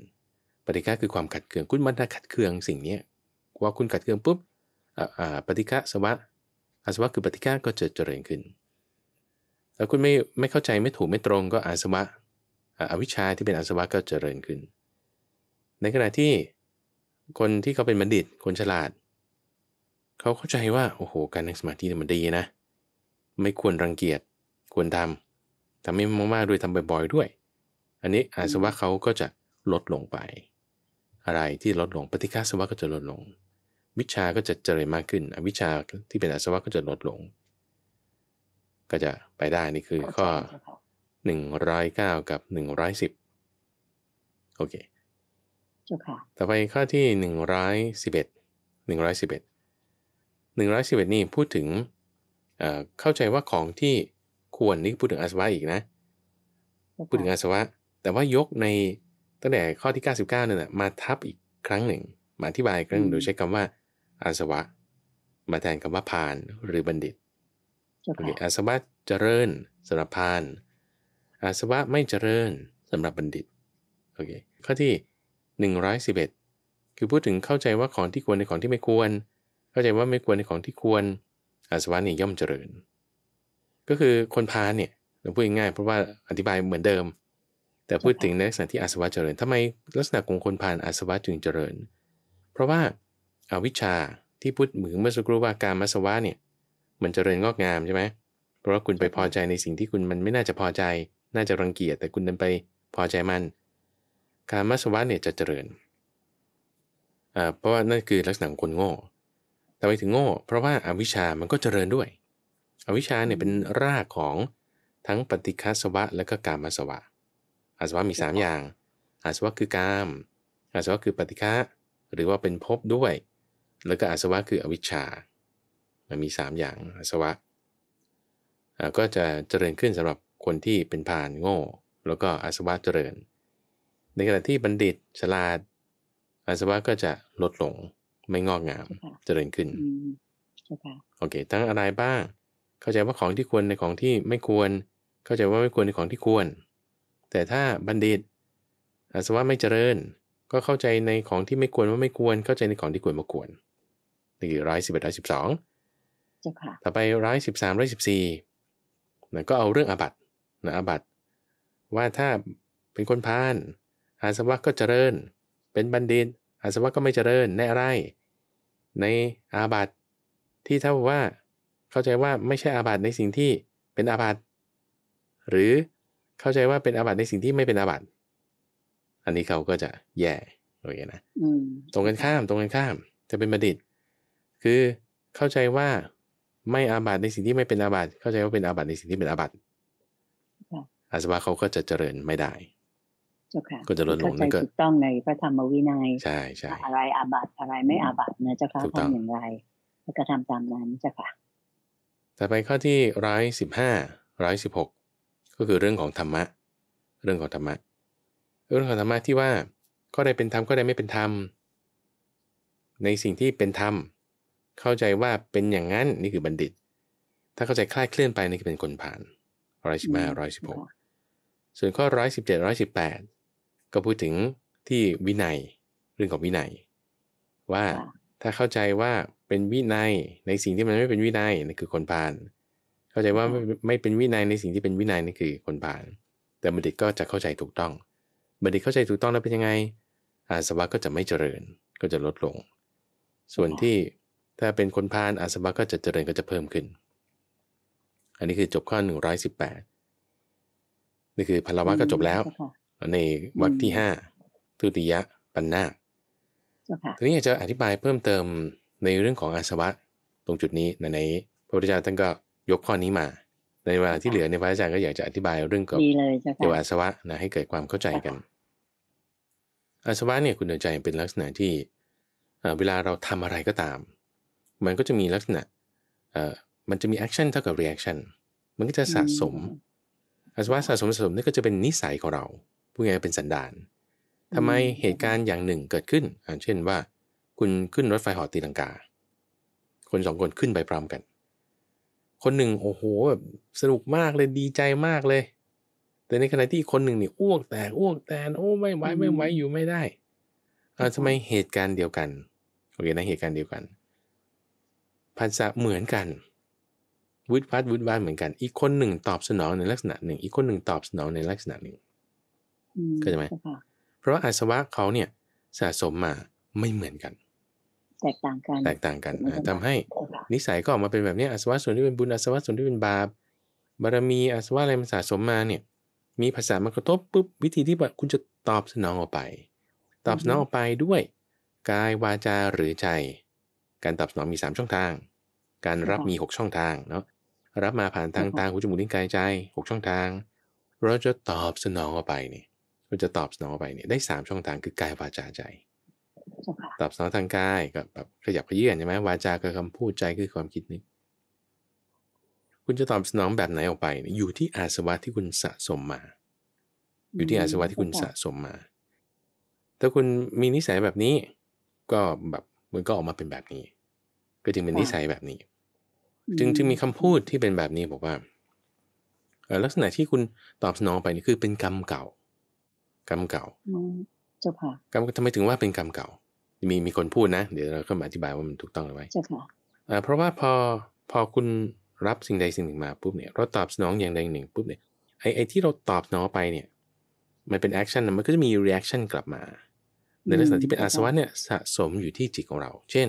ปฏิฆาคือความขัดเคืองคุณมันขัดเคืองสิ่งเนี้ยว่าคุณขัดเคืองปุ๊บอ่าปฏิฆาสวะอาสวะคือปฏิฆาก็จะเจริญขึ้น แล้วคุณไม่ไม่เข้าใจไม่ถูกไม่ตรงก็อาสวะอวิชชาที่เป็นอาสวะก็เจริญขึ้นในขณะที่คนที่เขาเป็นบัณฑิตคนฉลาด เขาเข้าใจว่า โอ้โห การนั่งสมาธิมันดีนะ ไม่ควรรังเกียจควรทำทำให้มากๆด้วยทำบ่อย ๆ ด้วย อันนี้อาสวะเขาก็จะลดลงไป อะไรที่ลดลงปฏิฆาสวะก็จะลดลง วิชาก็จะเจริญมากขึ้นอวิชาที่เป็นอาสวะก็จะลดลง ก็จะไปได้นี่คือข้อ 109 กับ 110 โอเคจ้าค่ะต่อไปข้อที่หนึ่งร้อยสิบเอ็ดหนึ่งร้อยสิบเอ็ดหนึ่งร้อยสิบเอ็ดนี่พูดถึงเเข้าใจว่าของที่ควรนี่พูดถึงอาสวะอีกนะพูดถึงอาสวะ แต่ว่ายกในตั้งแต่ข้อที่99นี่นมาทับอีกครั้งหนึ่ง มาอธิบายครั้งหนึ่งโดยใช้คำว่าอาสวะ มาแทนคำว่าพานหรือบัณฑิตอาสวะเจริญสำหรับพานอาสวะไม่เจริญสำหรับบัณฑิตโอเคข้อที่111 คือพูดถึงเข้าใจว่าของที่ควรในของที่ไม่ควร เข้าใจว่าไม่ควรในของที่ควรอาสวะนี่ย่อมเจริญ ก็คือคนพาเนี่ยเราพูดง่ายเพราะว่าอธิบายเหมือนเดิม แต่พูดถึงในลักษณะที่อาสวะเจริญทำไม ลักษณะของคนพาอาสวะจึงเจริญ เพราะว่าอาวิชชาที่พูดเหมือนเมื่อสักครู่ว่าการมัสวะเนี่ยมันเจริญงอกงามใช่ไหม เพราะว่าคุณไปพอใจในสิ่งที่คุณมันไม่น่าจะพอใจ น่าจะรังเกียจ แต่คุณเดินไปพอใจมันการมัสวะเนี่ยจะเจริญอ่าเพราะว่านั่นคือลักษณะคนโง่ แต่ไปถึงโง่ เพราะว่าอาวิชามันก็เจริญด้วย อวิชาเนี่ยเป็นรากของทั้งปฏิคัสวะ และก็กามัสวะอาสวะมี 3 อย่างอาสวะคือกามอาสวะคือปฏิฆะ หรือว่าเป็นภพด้วย แล้วก็อาสวะคืออวิชชา มันมี3อย่างอาสวะก็จะเจริญขึ้นสำหรับคนที่เป็นพานโง่ แล้วก็อาสวะเจริญในขณะที่บัณฑิตฉลาดอาสวะก็จะลดลงไม่งอกงาม เจริญขึ้นโอเคทั้งอะไรบ้าง เข้าใจว่าของที่ควรในของที่ไม่ควร เข้าใจว่าไม่ควรในของที่ควร แต่ถ้าบัณฑิตอาสวะไม่เจริญก็เข้าใจในของที่ไม่ควรว่าไม่ควร เข้าใจในของที่ควรว่าควรนี่คือร้อยสิบเอ็ดร้อยสิบสองต่อไปร้อยสิบสามร้อยสิบสี่ก็เอาเรื่องอาบัตนะอาบัตว่าถ้าเป็นคนพานอาสวะก็เจริญเป็นบัณฑิต อาสวะก็ไม่เจริญในอะไรในอาบัติที่ถ้าว่า เข้าใจว่าไม่ใช่อาบัติในสิ่งที่เป็นอาบัติหรือเข้าใจว่าเป็นอาบัติในสิ่งที่ไม่เป็นอาบัติอันนี้เขาก็จะแย่โอเคนะตรงกันข้ามตรงกันข้ามจะเป็นบัณฑิตคือเข้าใจว่าไม่อาบัติในสิ่งที่ไม่เป็นอาบัติเข้าใจว่าเป็นอาบัติในสิ่งที่เป็นอาบัติอาสวะเขาก็จะเจริญไม่ได้ก็จะลดลงนั่นก็ถูกต้องในพระธรรมวินัยใช่ใช่อะไรอาบัติอะไรไม่อาบัตินะเจ้าค่ะทำอย่างไร แล้วก็ทำตามนั้นเจ้าค่ะต่อไปข้อที่ร้อยสิบห้าร้อยสิบหกก็คือเรื่องของธรรมะเรื่องของธรรมะเรื่องของธรรมะที่ว่าก็ได้เป็นธรรมก็ได้ไม่เป็นธรรมในสิ่งที่เป็นธรรมเข้าใจว่าเป็นอย่างนั้นนี่คือบัณฑิต ถ้าเข้าใจคลาดเคลื่อนไปนี่คือเป็นคนผ่านร้อยสิบห้าร้อยสิบหกส่วนข้อร้อยสิบเจ็ดร้อยสิบแปดก็พูดถึงที่วินัยเรื่องของวินัย ว่าถ้าเข้าใจว่าเป็นวินัย ในสิ่งที่มันไม่เป็นวินัยนั่นคือคนพาลเข้าใจว่าไม่เป็นวินัยในสิ่งที่เป็นวินัยนั่นคือคนพาลแต่บัณฑิตก็จะเข้าใจถูกต้องบัณฑิตเข้าใจถูกต้องแล้วเป็นยังไงอาสวะก็จะไม่เจริญก็จะลดลง ส่วนที่ถ้าเป็นคนพาลอาสวะก็จะเจริญก็จะเพิ่มขึ้นอันนี้คือจบข้อ118นี่คือพลวะก็จบแล้วในวรรคที่ห้าทุติยะ ปัญนาทีนี้อยากจะอธิบายเพิ่มเติมในเรื่องของอาสวะ ตรงจุดนี้ ในพระพุทธเจ้าท่านก็ยกข้อนี้มา ในเวลาที่เหลือในพระอาจารย์ก็อยากจะอธิบายเรื่องเกี่ยวกับอาสวะนะให้เกิดความเข้าใจกัน อาสวะเนี่ยคุณเดินใจเป็นลักษณะที่เวลาเราทำอะไรก็ตาม มันก็จะมีลักษณะมันจะมีแอคชั่นเท่ากับเรีแอคชั่นมันก็จะสะสมอาสวะสะสมสะสมนี่ก็จะเป็นนิสัยของเราผู้ใหญ่เป็นสันดาน ทำไมเหตุการณ์อย่างหนึ่งเกิดขึ้น เช่นว่า คุณขึ้นรถไฟหอตีลังกา คนสองคนขึ้นไปพร้อมกัน คนหนึ่งโอ้โหแบบสนุกมากเลยดีใจมากเลย แต่ในขณะที่คนหนึ่งเนี่ยอ้วกแตกอ้วกแตนโอ้ไม่ไหวไม่ไหวอยู่ไม่ได้อาทำไมเหตุการณ์เดียวกันโอเคนะเหตุการณ์เดียวกันภาษาเหมือนกัน วุฒิพัดวุฒิวานเหมือนกัน อีกคนหนึ่งตอบสนองในลักษณะหนึ่ง อีกคนหนึ่งตอบสนองในลักษณะหนึ่งเข้าใจไหมเพราะอาสวะเขาเนี่ยสะสมมาไม่เหมือนกัน แตกต่างกัน แตกต่างกันทำให้นิสัยก็ออกมาเป็นแบบนี้อาสวะส่วนที่เป็นบุญอาสวะส่วนที่เป็นบาปบารมีอาสวะอะไรมันสะสมมาเนี่ย มีภาษามากระทบปุ๊บวิธีที่คุณจะตอบสนองออกไป ตอบสนองออกไปด้วยกายวาจาหรือใจ การตอบสนองมี 3 ช่องทาง การรับมี 6 ช่องทางเนาะรับมาผ่านทางตาหูจมูกลิ้นกายใจ6ช่องทางเราจะตอบสนองออกไปเนี่ยันจะตอบสนองไปเนี่ยได้สามช่องทางคือกายวาจาใจตอบสนองทางกายก็แบบขยับขยื่นใช่ไหมวาจาคือคำพูดใจคือความคิดนึกคุณจะตอบสนองแบบไหนออกไปอยู่ที่อาสวะที่คุณสะสมมา อยู่ที่อาสวะที่คุณสะสมมา ถ้าคุณมีนิสัยแบบนี้ ก็แบบมันก็ออกมาเป็นแบบนี้ ก็จึงเป็นนิสัยแบบนี้ จึงจึงมีคำพูดที่เป็นแบบนี้บอกว่าลักษณะที่คุณตอบสนองไปนี่คือเป็นกรรมเก่ากรรมเก่าเจ้าค่ะกรรมทำไมถึงว่าเป็นกรรมเก่า มีมีคนพูดนะ เดี๋ยวเราข้ามาอธิบายว่ามันถูกต้องหรือไม่เจ้าค่ะเพราะว่าพอพอคุณรับสิ่งใดสิ่งหนึ่งมาปุ๊บเนี่ย เราตอบสนองอย่างใดหนึ่งปุ๊บเนี่ย ไอไอที่เราตอบสนองไปเนี่ย มันเป็นแอคชั่น มันก็จะมีรีแอคชั่นกลับมา ในลักษณะที่เป็นอาสวะเนี่ยสะสมอยู่ที่จิตของเรา เช่น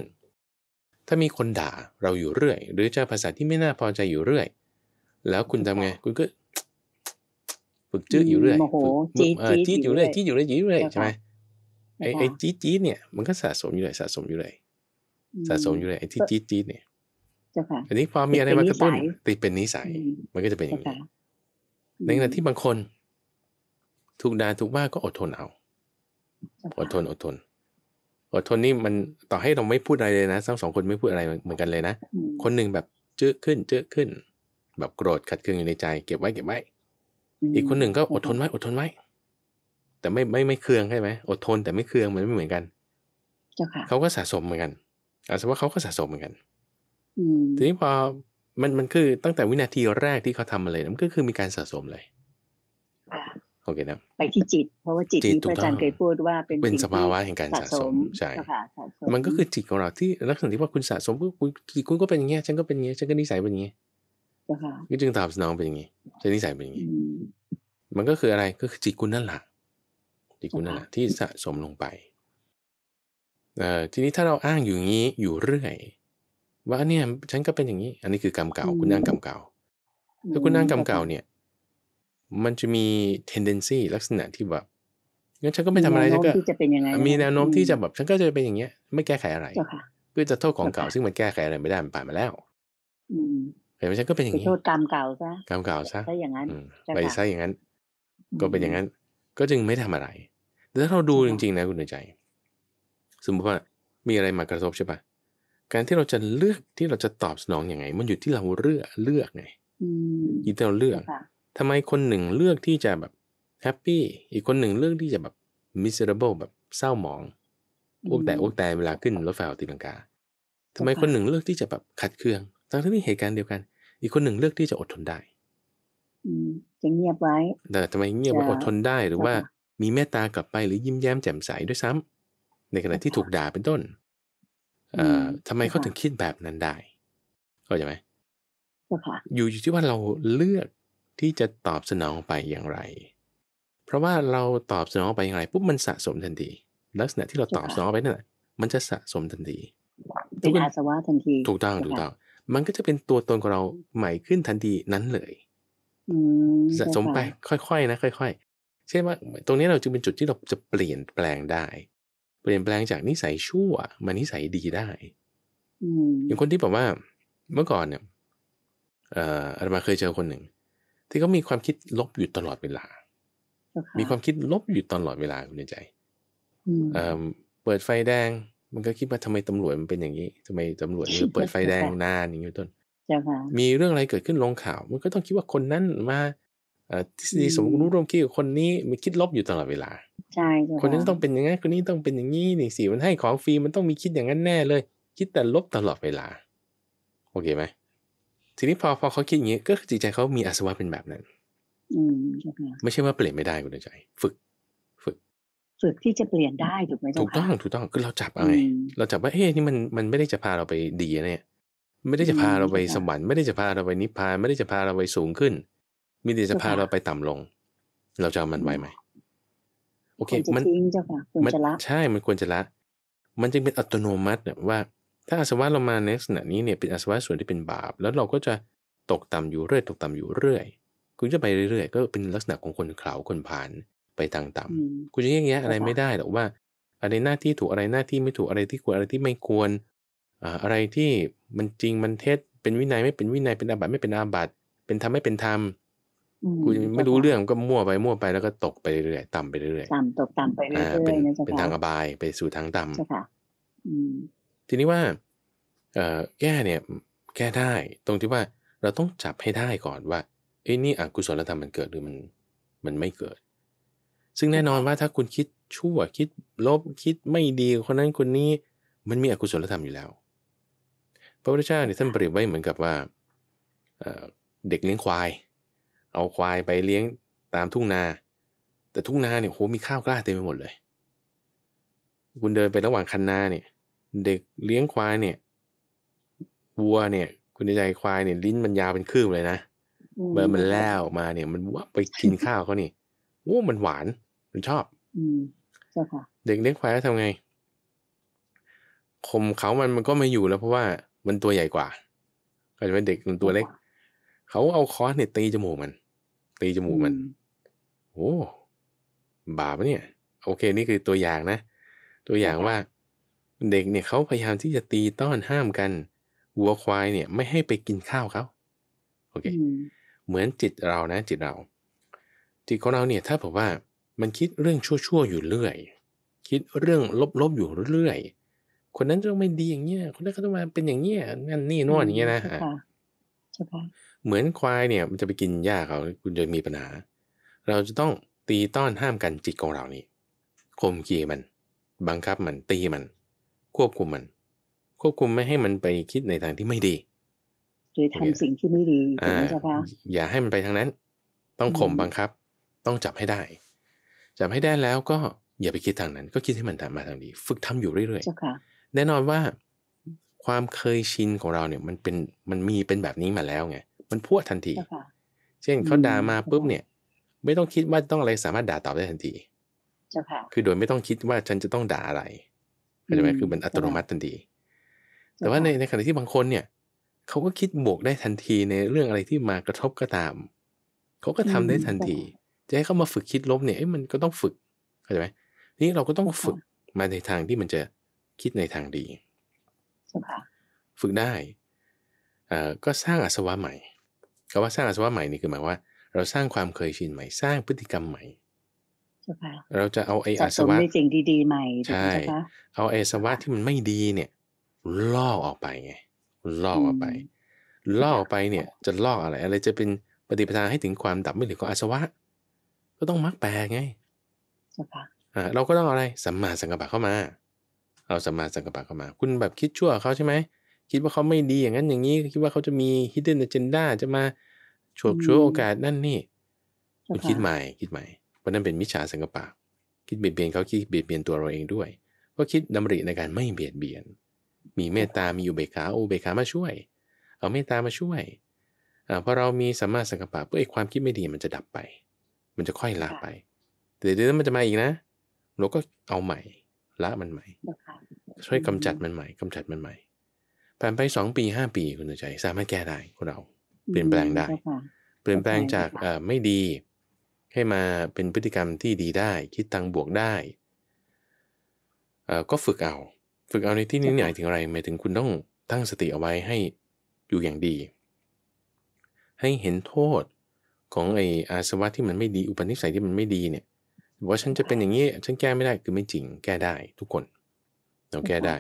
ถ้ามีคนด่าเราอยู่เรื่อย หรือเจ้าภาษาที่ไม่น่าพอใจอยู่เรื่อย แล้วคุณทำไง คุณก็ึกจื้ออยู่เรื่อยฝึกจี๊ดอยู่เรื่อยจี๊ดอยู่เรื่อยจี๊ดอยู่เรื่อยใช่ไหมไอ้ไอ้จี๊ดจี๊ดเนี่ย มันก็สะสมอยู่เลยสะสมอยู่เลยสะสมอยู่เลยไอ้ที่จี๊ดจี๊ดเนี่ยอันนี้ความมีอะไรมากระตุ้น ติดเป็นนิสัยมันก็จะเป็นอย่างนี้ในขณะที่บางคน ถูกด่าถูกว่าก็อดทนเอาอดทนอดทนอดทนนี่มันต่อให้เราไม่พูดอะไรเลยนะทั้งสองคนไม่พูดอะไรเหมือนกันเลยนะคนหนึ่งแบบเจื้อขึ้นเจื้อขึ้น แบบโกรธขัดเคืองอยู่ในใจเก็บไว้เก็บไว้อีกคนหนึ่งก็อดทนไว้อดทนไว้แต่ไม่ไม่ไม่เครืองใช่ไหมอดทนแต่ไม่เครืองมันไม่เหมือนกันเขาก็สะสมเหมือนกันอาสมะว่าเขาก็สะสมเหมือนกันทีนี้พอมันมันคือตั้งแต่วินาทีแรกที่เขาทำมาเลยมันก็คือมีการสะสมเลยโอเคนะไปที่จิต เพราะว่าจิตที่อาจารย์เคยพูดว่าเป็นเป็นสภาวะแห่งการสะสมใช่มันก็คือจิตของเราที่ลักษณะที่ว่าคุณสะสมคุณคุณก็เป็นอย่างเงี้ยฉันก็เป็นอย่างเงี้ยฉันก็นิสัยเป็นอย่างเงี้ยก็จึงตอบสนองเป็นอย่างนี้ใช้นิสัยเป็นอย่างนี้มันก็คืออะไรก็คือจิตคุณนั่นแหละจิตคุณนั่นแหละที่สะสมลงไปเอ่อทีนี้ถ้าเราอ้างอยู่อย่างนี้อยู่เรื่อยว่าเนี่ยฉันก็เป็นอย่างนี้ อันนี้คือกรรมเก่า คุณนั่งกรรมเก่า ถ้าคุณนั่งกรรมเก่าเนี่ย มันจะมี tendency ลักษณะที่แบบงั้นฉันก็ไม่ทำอะไรฉันก็มีแนวโน้มที่จะแบบฉันก็จะเป็นอย่างเงี้ยไม่แก้ไขอะไรก็จะโทษของเก่าซึ่งมันแก้ไขอะไร ไม่ได้มันผ่านมาแล้วเห็นไหมฉันก็เป็นอย่างนี้โทษกรรมเก่าซะกรรมเก่าซะไปอย่างนั้นไปซะอย่างนั้น ก็เป็นอย่างนั้น ก็จึงไม่ทำอะไรแต่ถ้าเราดูจริงๆนะคุณนใจสมมติว่ามีอะไรมากระทบใช่ปะการที่เราจะเลือกที่เราจะตอบสนองอย่างไง มันอยู่ที่เราเลือกเลือกไงอยู่ที่เราเลือกทำไมคนหนึ่งเลือกที่จะแบบแฮปปี้อีกคนหนึ่งเลือกที่จะแบบมิสเรเบิลแบบเศร้าหมองอ้วกแต่อ้วกแต่เวลาขึ้นรถไฟออกตีลังกา ทำไมคนหนึ่งเลือกที่จะแบบขัดเคืองั้งที่เหตุการณ์เดียวกัน อีกคนหนึ่งเลือกที่จะอดทนได้จะเงียบไว้ แต่ทำไมเงียบไว้อดทนได้ หรือว่ามีเมตตากลับไปหรือยิ้มแย้มแจ่มใสด้วยซ้ำ ในขณะที่ถูกด่าเป็นต้น เอ่อทำไมเขาถึงคิดแบบนั้นได้เข้าใจไหมอยู่อยู่ที่ว่าเราเลือกที่จะตอบสนองไปอย่างไร เพราะว่าเราตอบสนองไปอย่างไรปุ๊บมันสะสมทันทีลักษณะที่เราตอบสนองไปนั่นแหละมันจะสะสมทันทีเป็นอาสวะทันทีถูกต้องถูกต้องมันก็จะเป็นตัวตนของเราใหม่ขึ้นทันทีนั้นเลยสะสมไปค่อยๆนะค่อยๆเช่นว่าตรงนี้เราจึงเป็นจุดที่เราจะเปลี่ยนแปลงได้ เปลี่ยนแปลงจากนิสัยชั่วมานิสัยดีได้อย่างคนที่บอกว่า เมื่อก่อนเนี่ย เอ่ออาตมาเคยเจอคนหนึ่ง ที่เขามีความคิดลบอยู่ตลอดเวลามีความคิดลบอยู่ตลอดเวลาคุณใจเปิดไฟแดงมันก็คิดว่าทำไมตำรวจมันเป็นอย่างนี้ ทำไมตำรวจมันเปิดไฟแดงนานอย่างนี้ต้นมีเรื่องอะไรเกิดขึ้นลงข่าว มันก็ต้องคิดว่าคนนั้นมาทฤษฎีสมรู้ร่วมคิดกับคนนี้มันคิดลบอยู่ตลอดเวลา ใช่คนนั้นต้องเป็นอย่างนั้นคนนี้ต้องเป็นอย่างนี้นี่สิมันให้ของฟรีมันต้องมีคิดอย่างนั้นแน่เลย คิดแต่ลบตลอดเวลา โอเคไหมทีนี้พอพอเขาคิดอย่างนี้ก็จิตใจเขามีอาสวะเป็นแบบนั้น อืมไม่ใช่ว่าเปลี่ยนไม่ได้คุณใจฝึกฝึกที่จะเปลี่ยนได้ถูกไหมถูกต้องถูกต้องคือเราจับอะไรเราจับว่าเอ๊ะนี่มันมันไม่ได้จะพาเราไปดีเนี่ย ไม่ได้จะพาเราไปสวรรค์ไม่ได้จะพาเราไปนิพพานไม่ได้จะพาเราไปสูงขึ้นมีแต่จะพาเราไปต่ำลง เราจะเอามันไว้ไหมโอเคมันมละใช่มันควรจะละมันจึงเป็นอัตโนมัติเนี่ยว่า ถ้าอาสวะเรามาในลักษณะนี้เนี่ยเป็นอาสวะส่วนที่เป็นบาป แล้วเราก็จะตกต่ำอยู่เรื่อย ตกต่ำอยู่เรื่อย คุณจะไปเรื่อยๆก็เป็นลักษณะของคนเขาคนผ่านไปทางต่ำคุณจะแยกแยะอะไรไม่ได้หรอกว่าอะไรหน้าที่ถูก อะไรหน้าที่ไม่ถูกอะไรที่ควรอะไรที่ไม่ควรอะไรที่มันจริงมันเท็จเป็นวินัยไม่เป็นวินัยเป็นอาบัติไม่เป็นอาบัติเป็นธรรมไม่เป็นธรรมคุณไม่รู้เรื่องก็มั่วไปมั่วไปแล้วก็ตกไปเรื่อยๆต่ำไปเรื่อยๆต่ำตกต่ำไปเรื่อยๆเป็นเป็นทางอบายไปสู่ทางต่ำทีนี้ว่าแก้เนี่ย แก้ได้ตรงที่ว่าเราต้องจับให้ได้ก่อนว่าเอ้นี่อกุศลธรรมมันเกิดหรือมัน มันไม่เกิดซึ่งแน่นอนว่าถ้าคุณคิดชั่วคิดลบคิดไม่ดีคนนั้นคนนี้มันมีอกุศลธรรมอยู่แล้วพระพุทธเจ้าเนี่ยท่านเปรียบไว้เหมือนกับว่าเด็กเลี้ยงควาย เอาควายไปเลี้ยงตามทุ่งนา แต่ทุ่งนาเนี่ยโหมีข้าวกล้าเต็มไปหมดเลย คุณเดินไประหว่างคันนาเนี่ย เด็กเลี้ยงควายเนี่ยวัวเนี่ยคุณใจควายเนี่ยลิ้นมันยาวเป็นคืบเลยนะเมื่อมันแล้วมาเนี่ยมันวับไปกินข้าวเขานี่โอ้มันหวานันชอบอเด็กเล็กควายทำไงข่มเขามันมันก็ไม่อยู่แล้วเพราะว่ามันตัวใหญ่กว่า ก็จะเป็นเด็กมันตัวเล็ก เขาเอาคอเนี่ย ตีจมูกมัน ตีจมูกมัน โอ้บาปเนี่ย โอเค นี่คือตัวอย่างนะ ตัวอย่างว่า เด็กเนี่ย เขาพยายามที่จะตีต้อนห้ามกัน วัวควายเนี่ยไม่ให้ไปกินข้าวเขาโอเค เหมือนจิตเรานะ จิตเราจิตของเราเนี่ย ถ้าบอกว่ามันคิดเรื่องชั่วๆอยู่เรื่อย คิดเรื่องลบๆ อยู่เรื่อย คนนั้นจะไม่ดีอย่างเงี้ยคนนั้นเขาต้องมาเป็นอย่างเงี้ยนั่นนี่นอนอย่างเงี้ยนะฮะเหมือนควายเนี่ย มันจะไปกินหญ้าเขาคุณจะมีปัญหา เราจะต้องตีต้อนห้ามกันจิตของเรานี่ ข่มขีมัน บังคับมันตีมัน ควบคุมมัน ควบคุมไม่ให้มันไปคิดในทางที่ไม่ดีหรือทำสิ่งที่ไม่ดีไหมจะอย่าให้มันไปทางนั้น ต้องข่มบังคับ ต้องจับให้ได้จับให้ได้แล้วก็อย่าไปคิดทางนั้น ก็คิดให้มันมาทางดีฝึกทำอยู่เรื่อยๆแน่นอนว่าความเคยชินของเราเนี่ย มันเป็นมันมีเป็นแบบนี้มาแล้วไงมันพ่งทันทีเช่นเขาด่ามาปุ๊บเนี่ย ไม่ต้องคิดว่าต้องอะไรสามารถด่าตอบได้ทันทีคือโดยไม่ต้องคิดว่าฉันจะต้องด่าอะไรใช่จไหมคือมันอัตโนมัติทันทีแต่ว่าในในขณะที่บางคนเนี่ยเขาก็คิดบวกได้ทันทีในเรื่องอะไรที่มากระทบก็ตามเขาก็ทำได้ทันทีจะให้เขามาฝึกคิดลบเนี่ยมันก็ต้องฝึกเข้าใจไหมนี่เราก็ต้องฝึกมาในทางที่มันจะคิดในทางดีฝึกได้ ก็สร้างอาสวะใหม่คำว่าสร้างอาสวะใหม่นี่คือหมายว่า เราสร้างความเคยชินใหม่สร้างพฤติกรรมใหม่เราจะเอาไอ้อาสวะในสิ่งดีๆใหม่ใช่ไหมเอาไอ้สวะที่มันไม่ดีเนี่ยลอกออกไปไงลอกออกไปลอกอกไปเนี่ยจะลอกอะไร อะไรจะเป็นปฏิปทาให้ถึงความดับไม่เหลือของอาสวะก็ต้องมักแปลไง่เราก็ต้องอะไรสัมมาสังกัปปะเข้ามา เอาสัมมาสังกัปปะเข้ามา คุณแบบคิดชั่วเขาใช่ไหม คิดว่าเขาไม่ดีอย่างนั้นอย่างนี้ คิดว่าเขาจะมี hidden agenda จะมาฉกฉวยโอกาสนั่นนี่คุณคิดใหม่คิดใหม่ เพราะนั่นเป็นมิจฉาสังกัปะคิดเบียดเบียนเขาคิดเบียดเบียนตัวเราเองด้วย ก็คิดดำริในการไม่เบียดเบียน มีเมตตา มีอยู่เบขาโอเบขามาช่วย เอาเมตตามาช่วยอ่าพอเรามีสัมมาสังกปะเพื่อไอ้ความคิดไม่ดีมันจะดับไปมันจะค่อยละไปแต่เดี๋ยวนั้นมันจะมาอีกนะ เราก็เอาใหม่ละมันใหม่ ช่วยกำจัดมันใหม่ กำจัดมันใหม่ผ่านไปสองปีห้าปีคุณใจ สามารถแก้ได้คนเรา เปลี่ยนแปลงได้เปลี่ยนแปลงจากไม่ดีให้มาเป็นพฤติกรรมที่ดีได้ คิดตังบวกได้ก็ฝึกเอา ฝึกเอาในที่นี้หมายถึงอะไรหมายถึงคุณต้องตั้งสติเอาไว้ให้อยู่อย่างดี ให้เห็นโทษของไออาสวะที่มันไม่ดีอุปนิสัยที่มันไม่ดีเนี่ยว่าฉันจะเป็นอย่างนี้ฉันแก้ไม่ได้คือไม่จริงแก้ได้ทุกคน เราแก้ได้